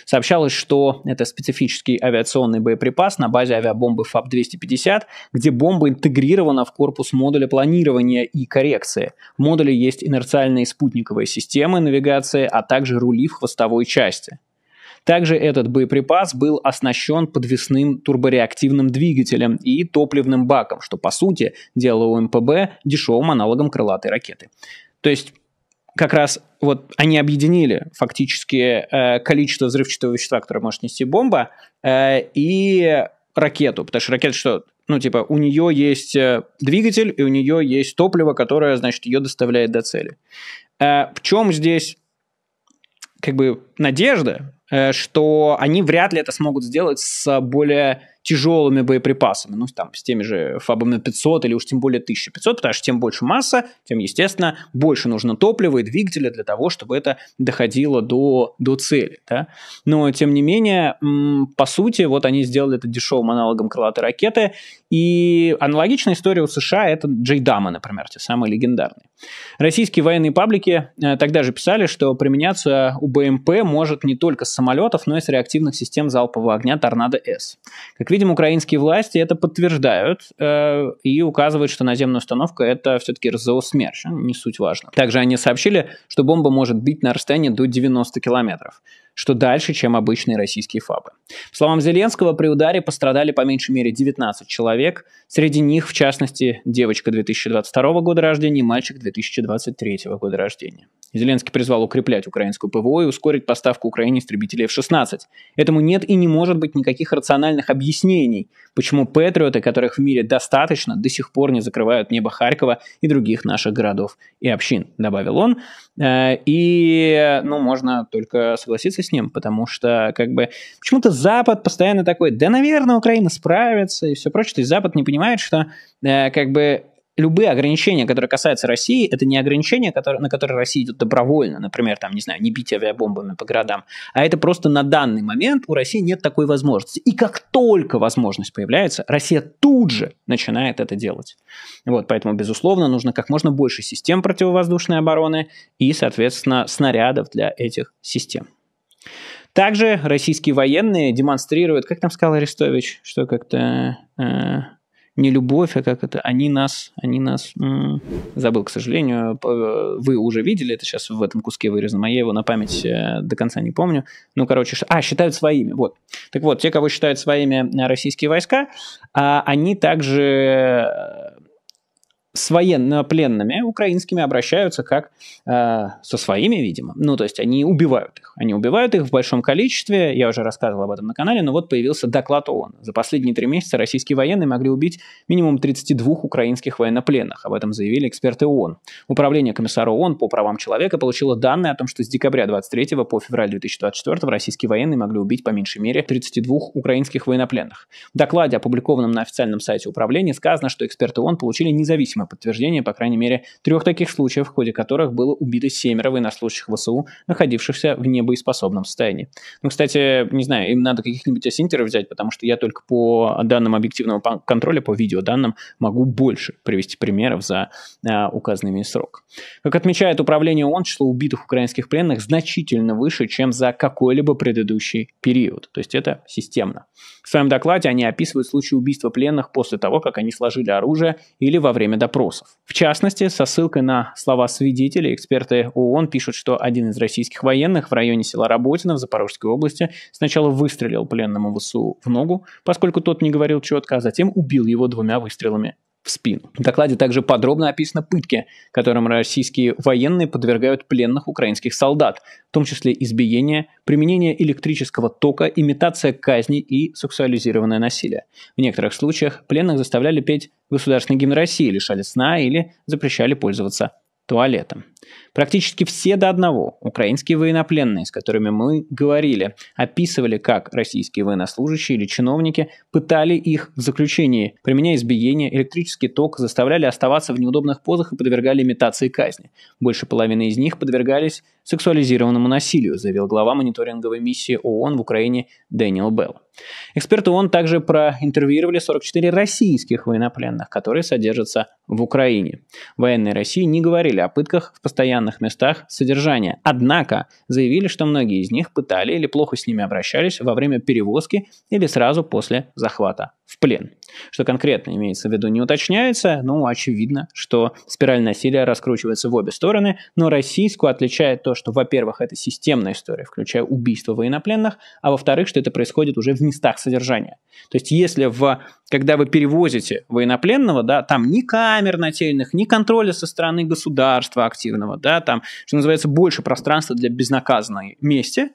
Сообщалось, что это специфический авиационный боеприпас на базе авиабомбы ФАБ-250, где бомба интегрирована в корпус модуля планирования и коррекции. В модуле есть инерциальные спутниковые системы навигации, а также рули в хвостовой части. Также этот боеприпас был оснащен подвесным турбореактивным двигателем и топливным баком, что по сути делало МПБ дешевым аналогом крылатой ракеты. То есть как раз вот они объединили фактически э, количество взрывчатого вещества, которое может нести бомба, э, и ракету, потому что ракета что? Ну, типа, у нее есть э, двигатель, и у нее есть топливо, которое, значит, ее доставляет до цели. Э, в чем здесь, как бы, надежда? Э, что они вряд ли это смогут сделать с более тяжелыми боеприпасами, ну, там, с теми же фабами 500 или уж тем более 1500, потому что чем больше масса, тем, естественно, больше нужно топлива и двигателя для того, чтобы это доходило до, до цели, да? Но, тем не менее, по сути, вот они сделали это дешевым аналогом крылатой ракеты, и аналогичная история у США – это Джейдамы, например, те самые легендарные. Российские военные паблики э, тогда же писали, что применяться у БМП может не только с самолетов, но и с реактивных систем залпового огня «Торнадо-С». Как видите, видим, украинские власти это подтверждают э, и указывают, что наземная установка это все-таки РЗО «Смерч», а, не суть важно. Также они сообщили, что бомба может бить на расстоянии до 90 километров что дальше, чем обычные российские ФАБы. По словам Зеленского, при ударе пострадали по меньшей мере 19 человек. Среди них, в частности, девочка 2022 года рождения и мальчик 2023 года рождения. Зеленский призвал укреплять украинскую ПВО и ускорить поставку Украине истребителей F-16. Этому нет и не может быть никаких рациональных объяснений, почему патриоты, которых в мире достаточно, до сих пор не закрывают небо Харькова и других наших городов и общин, добавил он. Э, и, ну, можно только согласиться с с потому что как бы почему-то Запад постоянно такой, да, наверное, Украина справится и все прочее. То есть Запад не понимает, что э, как бы любые ограничения, которые касаются России, это не ограничения, которые, на которые Россия идет добровольно, например, там, не знаю, не бить авиабомбами по городам, а это просто на данный момент у России нет такой возможности. И как только возможность появляется, Россия тут же начинает это делать. Вот, поэтому, безусловно, нужно как можно больше систем противовоздушной обороны и, соответственно, снарядов для этих систем. Также российские военные демонстрируют, как там сказал Арестович, что как-то э, не любовь, а как это, они нас, они нас, м- забыл, к сожалению, вы уже видели это сейчас в этом куске вырезано, а я его на память э, до конца не помню. Ну, короче, а, считают своими, вот. Так вот, те, кого считают своими российские войска, э, они также с военнопленными украинскими обращаются как э, со своими, видимо. Ну, то есть они убивают их. Они убивают их в большом количестве. Я уже рассказывал об этом на канале, но вот появился доклад ООН. За последние три месяца российские военные могли убить минимум 32 украинских военнопленных. Об этом заявили эксперты ООН. Управление комиссара ООН по правам человека получило данные о том, что с декабря 23 по февраль 2024 российские военные могли убить по меньшей мере 32 украинских военнопленных. В докладе, опубликованном на официальном сайте управления, сказано, что эксперты ООН получили независимый подтверждение, по крайней мере, трех таких случаев, в ходе которых было убито семеро военнослужащих ВСУ, находившихся в небоеспособном состоянии. Ну, кстати, не знаю, им надо каких-нибудь асинтеров взять, потому что я только по данным объективного контроля, по видеоданным, могу больше привести примеров за э, а, указанный срок. Как отмечает управление ООН, число убитых украинских пленных значительно выше, чем за какой-либо предыдущий период. То есть это системно. В своем докладе они описывают случаи убийства пленных после того, как они сложили оружие или во время допроса допросов. В частности, со ссылкой на слова свидетелей, эксперты ООН пишут, что один из российских военных в районе села Работино в Запорожской области сначала выстрелил пленному ВСУ в ногу, поскольку тот не говорил четко, а затем убил его двумя выстрелами в спину. В докладе также подробно описаны пытки, которым российские военные подвергают пленных украинских солдат, в том числе избиения, применение электрического тока, имитация казни и сексуализированное насилие. В некоторых случаях пленных заставляли петь государственный гимн России, лишали сна или запрещали пользоваться туалетом. Практически все до одного украинские военнопленные, с которыми мы говорили, описывали, как российские военнослужащие или чиновники пытали их в заключении, применяя избиение, электрический ток, заставляли оставаться в неудобных позах и подвергали имитации казни. Больше половины из них подвергались сексуализированному насилию, заявил глава мониторинговой миссии ООН в Украине Дэниел Белл. Эксперты ООН также проинтервьюировали 44 российских военнопленных, которые содержатся в Украине. Военные России не говорили о пытках в постоянных местах содержания. Однако заявили, что многие из них пытали или плохо с ними обращались во время перевозки или сразу после захвата в плен. Что конкретно имеется в виду, не уточняется, но очевидно, что спираль насилия раскручивается в обе стороны, но российскую отличает то, что, во-первых, это системная история, включая убийство военнопленных, а во-вторых, что это происходит уже в местах содержания. То есть если в, когда вы перевозите военнопленного, да, там ни камер нательных, ни контроля со стороны государства активного, да, там, что называется, больше пространства для безнаказанной мести,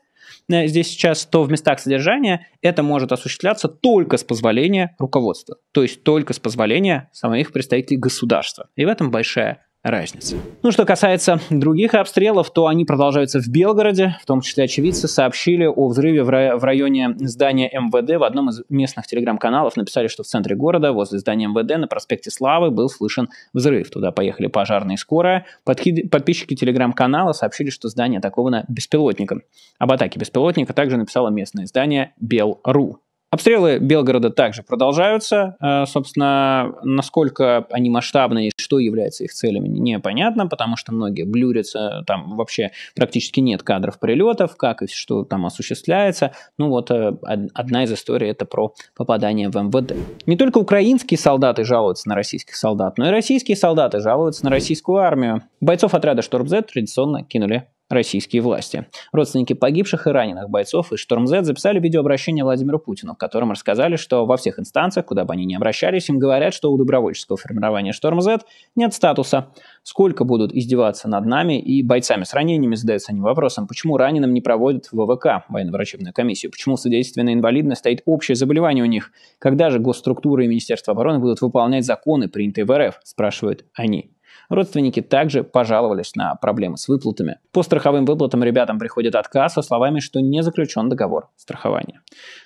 Э, здесь сейчас, то в местах содержания это может осуществляться только с позволения руководства, то есть только с позволения самих представителей государства. И в этом большая разница. Ну, что касается других обстрелов, то они продолжаются в Белгороде. В том числе очевидцы сообщили о взрыве в, рай- в районе здания МВД. В одном из местных телеграм-каналов написали, что в центре города, возле здания МВД, на проспекте Славы, был слышен взрыв. Туда поехали пожарные и скорая. Подхи- подписчики телеграм-канала сообщили, что здание атаковано беспилотником. Об атаке беспилотника также написало местное издание Бел.ру. Обстрелы Белгорода также продолжаются. Э, собственно, насколько они масштабные и что является их целями, непонятно, потому что многие блюрятся, там вообще практически нет кадров прилетов, как и что там осуществляется. Ну вот э, одна из историй это про попадание в МВД. Не только украинские солдаты жалуются на российских солдат, но и российские солдаты жалуются на российскую армию. Бойцов отряда Шторм Z традиционно кинули российские власти. Родственники погибших и раненых бойцов из Шторм З записали видеообращение Владимиру Путину, в котором рассказали, что во всех инстанциях, куда бы они ни обращались, им говорят, что у добровольческого формирования Шторм З нет статуса. Сколько будут издеваться над нами и бойцами с ранениями, задается они вопросом, почему раненым не проводят ВВК, военно-врачебную комиссию, почему в инвалидность стоит общее заболевание у них, когда же госструктуры и Министерство обороны будут выполнять законы, принятые в РФ, спрашивают они. Родственники также пожаловались на проблемы с выплатами. По страховым выплатам ребятам приходит отказ со словами, что не заключен договор страхования.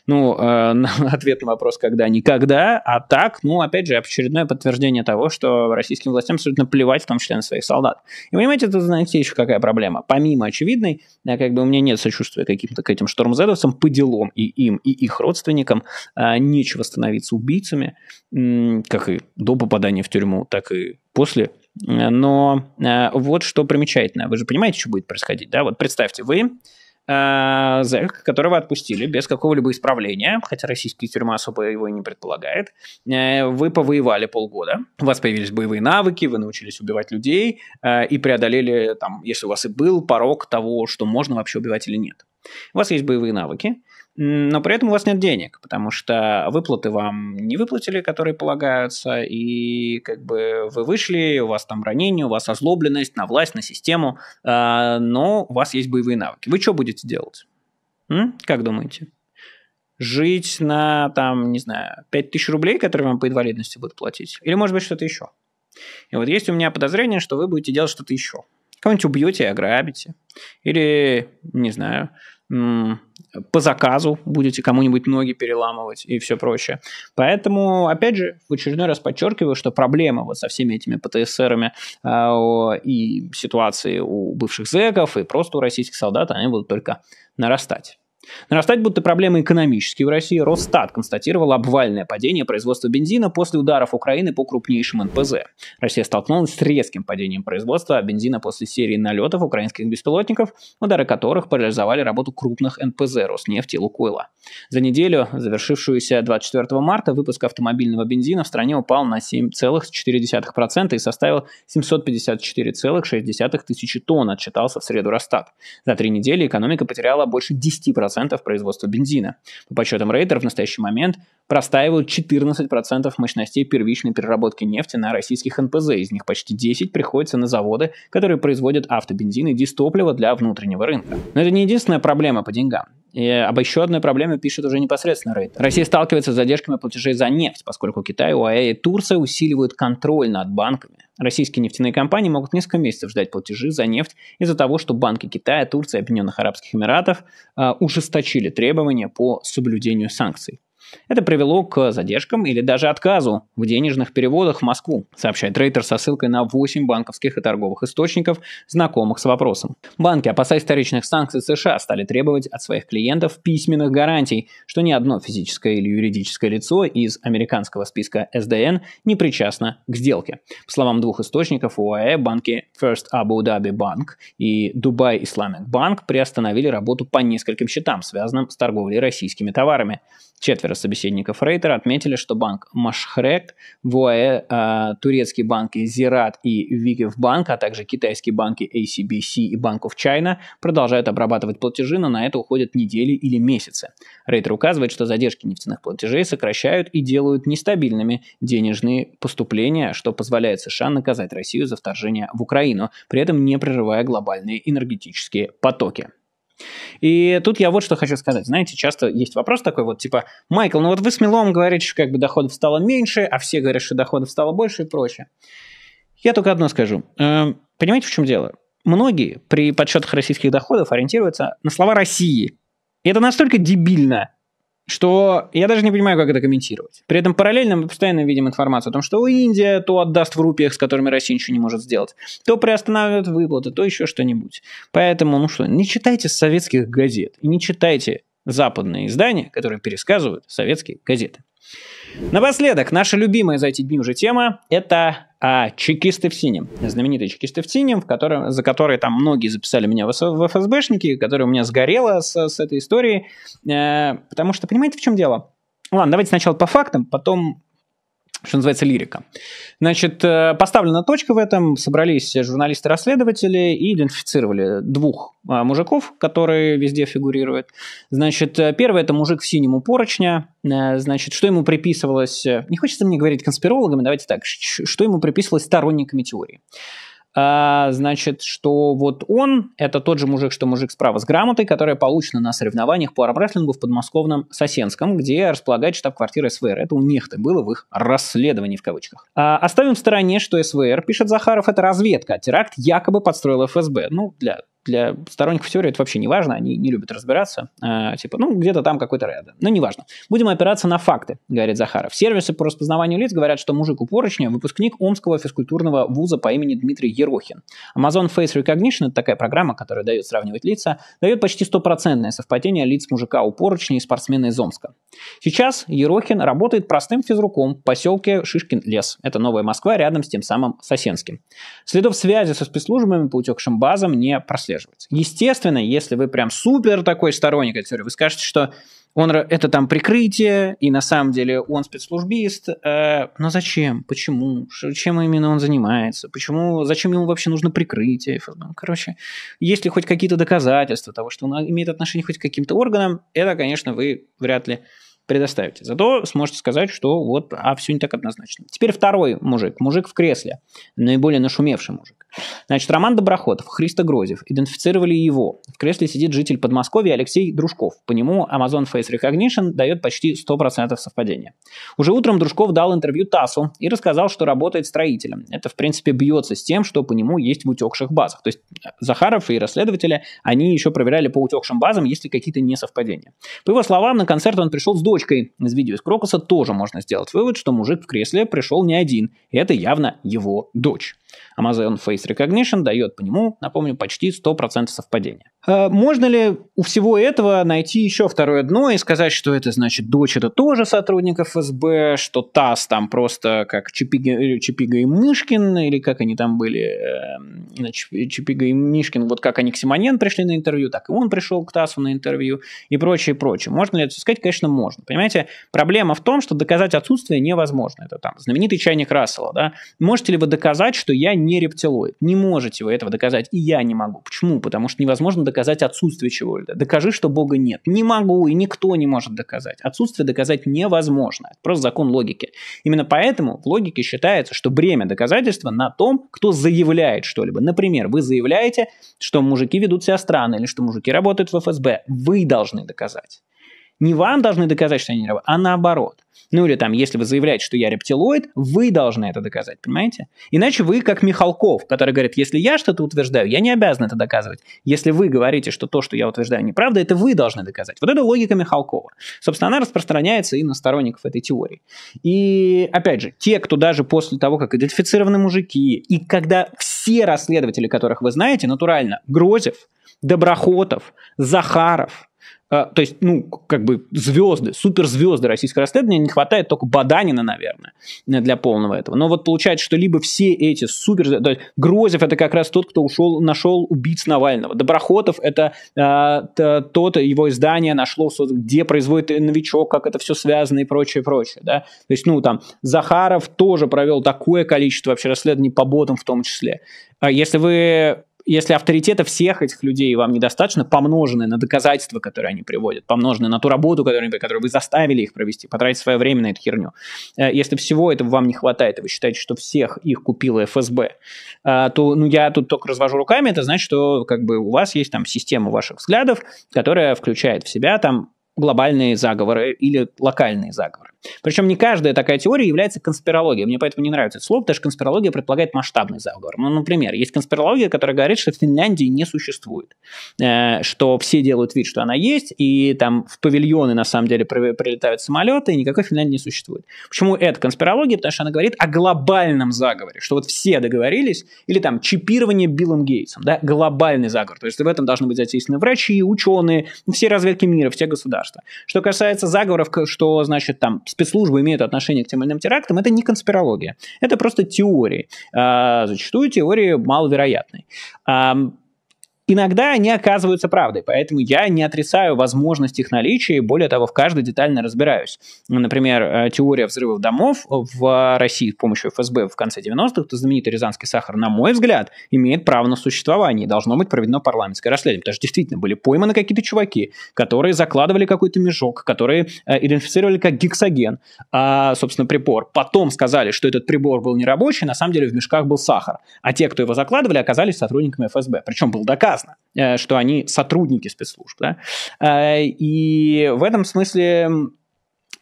Ну, э, ответ на вопрос «когда?» – никогда, а так, ну, опять же, очередное подтверждение того, что российским властям абсолютно плевать, в том числе на своих солдат. И понимаете, это, знаете, еще какая проблема? Помимо очевидной, я э, как бы у меня нет сочувствия каким-то к этим штормзедовцам, по делам и им, и их родственникам, э, нечего становиться убийцами, как и до попадания в тюрьму, так и после но э, вот что примечательное Вы же понимаете, что будет происходить, да? Вот представьте, вы э, зэк, которого отпустили без какого-либо исправления, хотя российская тюрьма особо его и не предполагает. Э, вы повоевали полгода, у вас появились боевые навыки, вы научились убивать людей и преодолели, там, если у вас и был порог того, что можно вообще убивать или нет. У вас есть боевые навыки, но при этом у вас нет денег, потому что выплаты вам не выплатили, которые полагаются, и как бы вы вышли, у вас там ранение, у вас озлобленность на власть, на систему, а, но у вас есть боевые навыки. Вы что будете делать? М? Как думаете? Жить на, там, не знаю, 5000 рублей, которые вам по инвалидности будут платить? Или, может быть, что-то еще? И вот есть у меня подозрение, что вы будете делать что-то еще. Кого-нибудь убьете и ограбите. Или, не знаю, по заказу будете кому-нибудь ноги переламывать и все прочее. Поэтому, опять же, в очередной раз подчеркиваю, что проблема вот со всеми этими ПТСРами э, и ситуации у бывших зэков и просто у российских солдат, они будут только нарастать. Нарастать будут и проблемы экономические в России. Росстат констатировал обвальное падение производства бензина после ударов Украины по крупнейшим НПЗ. Россия столкнулась с резким падением производства бензина после серии налетов украинских беспилотников, удары которых парализовали работу крупных НПЗ Роснефти и Лукойла. За неделю, завершившуюся 24 марта, выпуск автомобильного бензина в стране упал на 7,4% и составил 754,6 тысячи тонн, отчитался в среду Росстат. За три недели экономика потеряла больше 10% 10% производства бензина. По подсчетам Рейтер, в настоящий момент простаивают 14% мощностей первичной переработки нефти на российских НПЗ. Из них почти 10 приходится на заводы, которые производят автобензин и дистопливо для внутреннего рынка. Но это не единственная проблема по деньгам. И об еще одной проблеме пишет уже непосредственно Рейд. Россия сталкивается с задержками платежей за нефть, поскольку Китай, УАЭ и Турция усиливают контроль над банками. Российские нефтяные компании могут несколько месяцев ждать платежи за нефть из-за того, что банки Китая, Турции и Объединенных Арабских Эмиратов э, ужесточили требования по соблюдению санкций. Это привело к задержкам или даже отказу в денежных переводах в Москву, сообщает трейдер со ссылкой на 8 банковских и торговых источников, знакомых с вопросом. Банки, опасаясь вторичных санкций США, стали требовать от своих клиентов письменных гарантий, что ни одно физическое или юридическое лицо из американского списка SDN не причастно к сделке. По словам двух источников ОАЭ, банки First Abu Dhabi Bank и Dubai Islamic Bank приостановили работу по нескольким счетам, связанным с торговлей российскими товарами. Четверо собеседников Рейтера отметили, что банк Машхрек, ВОЭ, э, турецкие банки Зират и Викивбанк, а также китайские банки ACBC и Bank of China продолжают обрабатывать платежи, но на это уходят недели или месяцы. Рейтер указывает, что задержки нефтяных платежей сокращают и делают нестабильными денежные поступления, что позволяет США наказать Россию за вторжение в Украину, при этом не прерывая глобальные энергетические потоки. И тут я вот что хочу сказать. Знаете, часто есть вопрос такой вот, типа, Майкл, ну вот вы с Милом говорите, что как бы доходов стало меньше, а все говорят, что доходов стало больше и прочее. Я только одно скажу. Эм, понимаете, в чем дело? Многие при подсчетах российских доходов ориентируются на слова России. И это настолько дебильно, что я даже не понимаю, как это комментировать. При этом параллельно мы постоянно видим информацию о том, что Индия то отдаст в рупиях, с которыми Россия ничего не может сделать, то приостанавливают выплаты, то еще что-нибудь. Поэтому, ну что, не читайте советских газет и не читайте западные издания, которые пересказывают советские газеты. Напоследок, наша любимая за эти дни уже тема – это а чекисты в синем, знаменитые чекисты в синем, в котором, за которые там многие записали меня в ФСБшники, которые у меня сгорело с, с этой историей, э, потому что, понимаете, в чем дело? Ладно, давайте сначала по фактам, потом что называется, лирика. Значит, э, поставлена точка в этом, собрались журналисты-расследователи и идентифицировали двух а, мужиков, которые везде фигурируют. Значит, э, первый – это мужик в синем упорочня. Э, значит, что ему приписывалось... Не хочется мне говорить конспирологами, давайте так. Что ему приписывалось сторонниками теории? А, значит, что вот он, это тот же мужик, что мужик справа с грамотой, которая получена на соревнованиях по армрестлингу в подмосковном Сосенском, где располагает штаб-квартира СВР. Это у них-то было в их расследовании в кавычках. А, оставим в стороне, что СВР, пишет Захаров, это разведка, а теракт якобы подстроил ФСБ. Ну, для для сторонников теории это вообще не важно, они не любят разбираться. Э, типа, ну, где-то там какой-то рядом. Ну, важно Будем опираться на факты, говорит Захаров. Сервисы по распознаванию лиц говорят, что мужик упорочнее выпускник Омского физкультурного вуза по имени Дмитрий Ерохин. Amazon Face Recognition – это такая программа, которая дает сравнивать лица, дает почти стопроцентное совпадение лиц мужика упорочнее и спортсмена из Омска. Сейчас Ерохин работает простым физруком в поселке Шишкин лес. Это Новая Москва рядом с тем самым Сосенским. Следов связи со спецслужбами по утекшим базам не прослеживается отслеживается. Естественно, если вы прям супер такой сторонник этой теории, вы скажете, что он, это там прикрытие, и на самом деле он спецслужбист. Э, но зачем? Почему? Чем именно он занимается? Почему? Зачем ему вообще нужно прикрытие? Ну, короче, есть ли хоть какие-то доказательства того, что он имеет отношение хоть к каким-то органам, это, конечно, вы вряд ли предоставите. Зато сможете сказать, что вот, а все не так однозначно. Теперь второй мужик, мужик в кресле, наиболее нашумевший мужик. Значит, Роман Доброходов, Христо Грозев, идентифицировали его. В кресле сидит житель Подмосковья Алексей Дружков. По нему Amazon Face Recognition дает почти 100% совпадения. Уже утром Дружков дал интервью ТАССу и рассказал, что работает строителем. Это, в принципе, бьется с тем, что по нему есть в утекших базах. То есть Захаров и расследователи, они еще проверяли по утекшим базам, есть ли какие-то несовпадения. По его словам, на концерт он пришел с дочерью цепочкой. Из видео из Крокуса тоже можно сделать вывод, что мужик в кресле пришел не один. Это явно его дочь. Amazon Face Recognition дает по нему, напомню, почти 100% совпадения. А, можно ли у всего этого найти еще второе дно и сказать, что это значит дочь это тоже сотрудник ФСБ, что ТАСС там просто как Чипига, э, Чипига и Мышкин, или как они там были, эм, Чипига и Мышкин, вот как они к Симонен пришли на интервью, так и он пришел к ТАССу на интервью и прочее, прочее. Можно ли это сказать? Конечно, можно. Понимаете, проблема в том, что доказать отсутствие невозможно. Это там знаменитый чайник Рассела, да. Можете ли вы доказать, что я не рептилоид. Не можете вы этого доказать, и я не могу. Почему? Потому что невозможно доказать отсутствие чего-либо. Докажи, что Бога нет. Не могу, и никто не может доказать. Отсутствие доказать невозможно. Это просто закон логики. Именно поэтому в логике считается, что бремя доказательства на том, кто заявляет что-либо. Например, вы заявляете, что мужики ведут себя странно, или что мужики работают в ФСБ. Вы должны доказать. Не вам должны доказать, что они рабы, а наоборот. Ну или там, если вы заявляете, что я рептилоид, вы должны это доказать, понимаете? Иначе вы как Михалков, который говорит, если я что-то утверждаю, я не обязан это доказывать. Если вы говорите, что то, что я утверждаю, неправда, это вы должны доказать. Вот это логика Михалкова. Собственно, она распространяется и на сторонников этой теории. И, опять же, те, кто даже после того, как идентифицированы мужики, и когда все расследователи, которых вы знаете, натурально, Грозев, Доброхотов, Захаров, а, то есть, ну, как бы звезды, суперзвезды российского расследования не хватает только Баданина, наверное, э, для полного этого. Но вот получается, что либо все эти суперзвезды То есть Грозев это как раз тот, кто ушел, нашел убийц Навального. Доброхотов это э, тот, его издание нашло, где производит новичок, как это все связано и прочее, прочее, да. То есть, ну, там, Захаров тоже провел такое количество вообще расследований по ботам в том числе. А если вы если авторитета всех этих людей вам недостаточно, помноженное на доказательства, которые они приводят, помноженное на ту работу, которую, которую вы заставили их провести, потратить свое время на эту херню, э, если всего этого вам не хватает, и вы считаете, что всех их купила ФСБ, э, то ну, я тут только развожу руками, это значит, что как бы у вас есть там система ваших взглядов, которая включает в себя там глобальные заговоры или локальные заговоры. Причем не каждая такая теория является конспирологией. Мне поэтому не нравится это слово, потому что конспирология предполагает масштабный заговор. Ну, например, есть конспирология, которая говорит, что Финляндии не существует, э, что все делают вид, что она есть, и там в павильоны на самом деле прилетают самолеты, и никакой Финляндии не существует. Почему это конспирология? Потому что она говорит о глобальном заговоре, что вот все договорились, или там чипирование Биллом Гейтсом, да, глобальный заговор. То есть в этом должны быть задействованы врачи, ученые, все разведки мира, все государства государства. Что касается заговоров, что, значит, там спецслужбы имеют отношение к тем или иным терактам, это не конспирология. Это просто теории. А, зачастую теории маловероятные. Иногда они оказываются правдой, поэтому я не отрицаю возможность их наличия, и более того, в каждой детально разбираюсь. Например, э, теория взрывов домов в России с помощью ФСБ в конце 90-х, то знаменитый Рязанский сахар, на мой взгляд, имеет право на существование и должно быть проведено парламентское расследование, потому что действительно были пойманы какие-то чуваки, которые закладывали какой-то мешок, которые э, идентифицировали как гексоген, а, собственно, прибор. Потом сказали, что этот прибор был нерабочий, на самом деле в мешках был сахар. А те, кто его закладывали, оказались сотрудниками ФСБ. Причем был доказан ясно, э, что они сотрудники спецслужб. Да? Э, и в этом смысле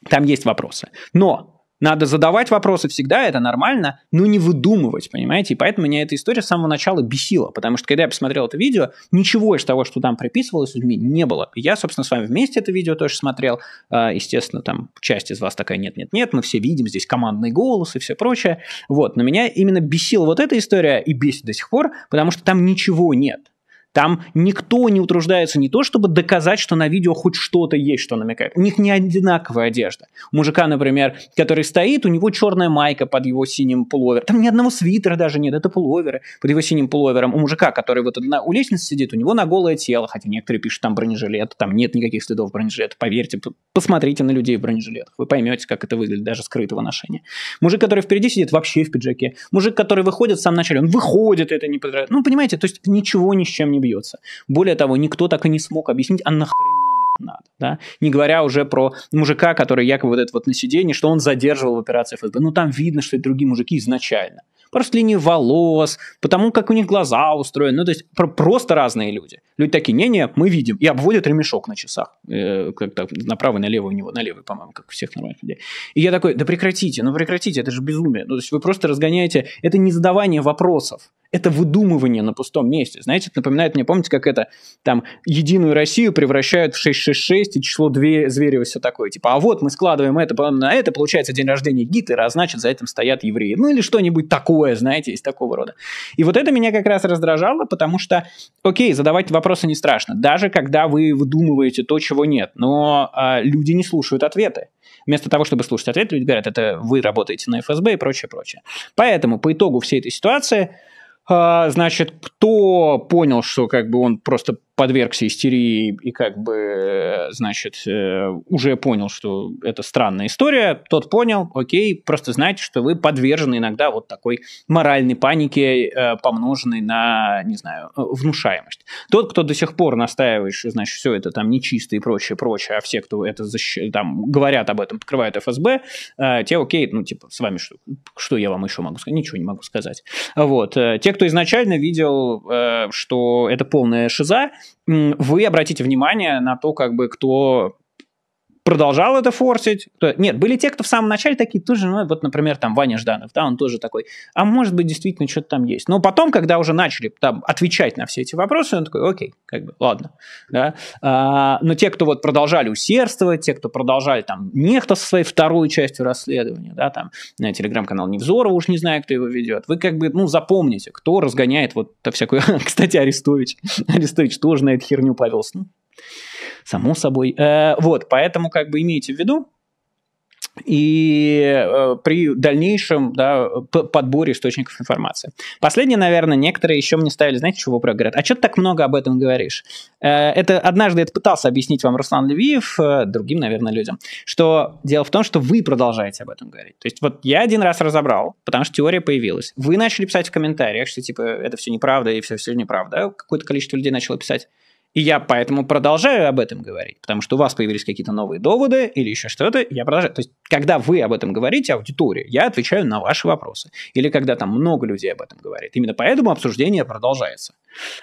там есть вопросы. Но надо задавать вопросы всегда, это нормально, но не выдумывать, понимаете? И поэтому меня эта история с самого начала бесила, потому что когда я посмотрел это видео, ничего из того, что там приписывалось людьми, не было. Я, собственно, с вами вместе это видео тоже смотрел. Э, естественно, там часть из вас такая «нет-нет-нет», мы все видим здесь командный голос и все прочее. Вот, но меня именно бесила вот эта история и бесит до сих пор, потому что там ничего нет. Там никто не утруждается не то, чтобы доказать, что на видео хоть что-то есть, что намекает. У них не одинаковая одежда. У мужика, например, который стоит, у него черная майка под его синим пуловером. Там ни одного свитера даже нет, это пуловеры. Под его синим пуловером у мужика, который вот на, у лестницы сидит, у него на голое тело, хотя некоторые пишут там бронежилет, там нет никаких следов бронежилета. Поверьте, посмотрите на людей в бронежилетах, вы поймете, как это выглядит даже скрытого ношения. Мужик, который впереди сидит, вообще в пиджаке. Мужик, который выходит в самом начале, он выходит, это не подразумевает. Ну, понимаете, то есть ничего ни с чем не бьется. Более того, никто так и не смог объяснить, а нахрена это надо, да? Не говоря уже про мужика, который якобы вот этот вот на сиденье, что он задерживал в операции ФСБ. Ну, там видно, что это другие мужики изначально. Просто линии волос, потому как у них глаза устроены. Ну, то есть про- просто разные люди. Люди такие, не-не, мы видим. И обводят ремешок на часах. Э, как-то направо, налево у него. Налево, по-моему, как у всех нормальных людей. И я такой, да прекратите, ну прекратите, это же безумие. Ну, то есть вы просто разгоняете... Это не задавание вопросов это выдумывание на пустом месте. Знаете, это напоминает мне, помните, как это там «Единую Россию» превращают в 666 и число 2 Зверева все такое. Типа, а вот мы складываем это на это, получается день рождения Гитлера, а значит, за этим стоят евреи. Ну или что-нибудь такое, знаете, из такого рода. И вот это меня как раз раздражало, потому что, окей, задавать вопросы не страшно, даже когда вы выдумываете то, чего нет. Но э, люди не слушают ответы. Вместо того, чтобы слушать ответ, люди говорят, это вы работаете на ФСБ и прочее, прочее. Поэтому по итогу всей этой ситуации а, значит, кто понял, что как бы он просто подвергся истерии и как бы, э, значит, э, уже понял, что это странная история, тот понял, окей, просто знайте, что вы подвержены иногда вот такой моральной панике, э, помноженной на, не знаю, внушаемость. Тот, кто до сих пор настаивает, что, значит, все это там нечисто и прочее, прочее, а все, кто это защ... там говорят об этом, покрывают ФСБ, те окей, ну, типа, с вами что, что я вам еще могу сказать? Ничего не могу сказать. Вот. Те, кто изначально видел, что это полная шиза, вы обратите внимание на то, как бы кто продолжал это форсить. Нет, были те, кто в самом начале такие тоже, ну, вот, например, там Ваня Жданов, да, он тоже такой, а может быть, действительно что-то там есть. Но потом, когда уже начали там отвечать на все эти вопросы, он такой, окей, как бы, ладно, да. А, но те, кто вот продолжали усердствовать, те, кто продолжали там нехто со своей второй частью расследования, да, там, на телеграм-канал Невзорова, уж не знаю, кто его ведет, вы как бы, ну, запомните, кто разгоняет вот всякую... Кстати, Арестович, Арестович тоже на эту херню повелся. Ну само собой. Э, вот, поэтому как бы имейте в виду, и э, при дальнейшем да, подборе источников информации. Последнее, наверное, некоторые еще мне ставили, знаете, чего вопрос? Говорят, а что ты так много об этом говоришь? Э, это однажды это пытался объяснить вам Руслан Левиев, э, другим, наверное, людям, что дело в том, что вы продолжаете об этом говорить. То есть вот я один раз разобрал, потому что теория появилась. Вы начали писать в комментариях, что типа это все неправда и все, все неправда. Какое-то количество людей начало писать. И я поэтому продолжаю об этом говорить, потому что у вас появились какие-то новые доводы или еще что-то, я продолжаю. То есть, когда вы об этом говорите, аудитория, я отвечаю на ваши вопросы. Или когда там много людей об этом говорит. Именно поэтому обсуждение продолжается.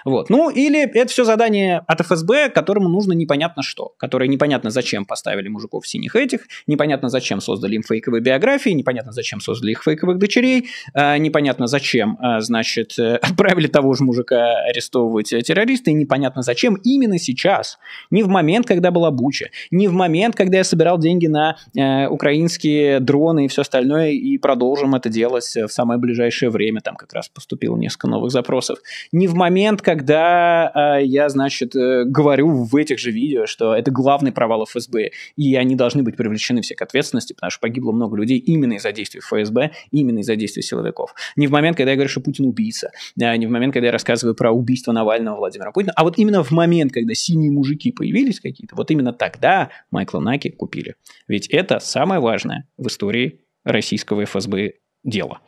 Вот. Ну, или это все задание от ФСБ, которому нужно непонятно что, которое непонятно зачем поставили мужиков синих этих, непонятно зачем создали им фейковые биографии, непонятно зачем создали их фейковых дочерей, э, непонятно зачем, э, значит, э, отправили того же мужика арестовывать террористы и непонятно зачем, именно сейчас, не в момент, когда была буча, не в момент, когда я собирал деньги на э, украинские дроны и все остальное, и продолжим это делать э, в самое ближайшее время, там как раз поступило несколько новых запросов, не в момент, когда э, я, значит, э, говорю в этих же видео, что это главный провал ФСБ, и они должны быть привлечены все к ответственности, потому что погибло много людей именно из-за действий ФСБ, именно из-за действий силовиков. Не в момент, когда я говорю, что Путин убийца, э, не в момент, когда я рассказываю про убийство Навального Владимира Путина, а вот именно в момент, момент, когда синие мужики появились какие-то, вот именно тогда Майкла Наки купили. Ведь это самое важное в истории российского ФСБ дела.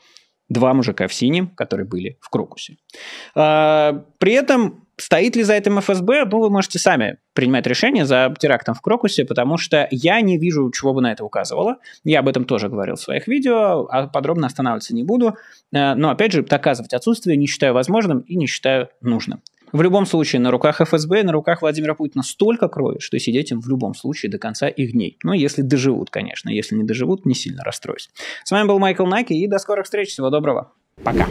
Два мужика в синем, которые были в Крокусе. А, при этом Стоит ли за этим ФСБ? Ну, вы можете сами принимать решение за терактом в Крокусе, потому что я не вижу, чего бы на это указывало. Я об этом тоже говорил в своих видео, а подробно останавливаться не буду. Э, но, опять же, доказывать отсутствие не считаю возможным и не считаю нужным. В любом случае, на руках ФСБ, на руках Владимира Путина столько крови, что сидеть им в любом случае до конца их дней. Ну, если доживут, конечно. Если не доживут, не сильно расстроюсь. С вами был Майкл Наки, и до скорых встреч. Всего доброго. Пока.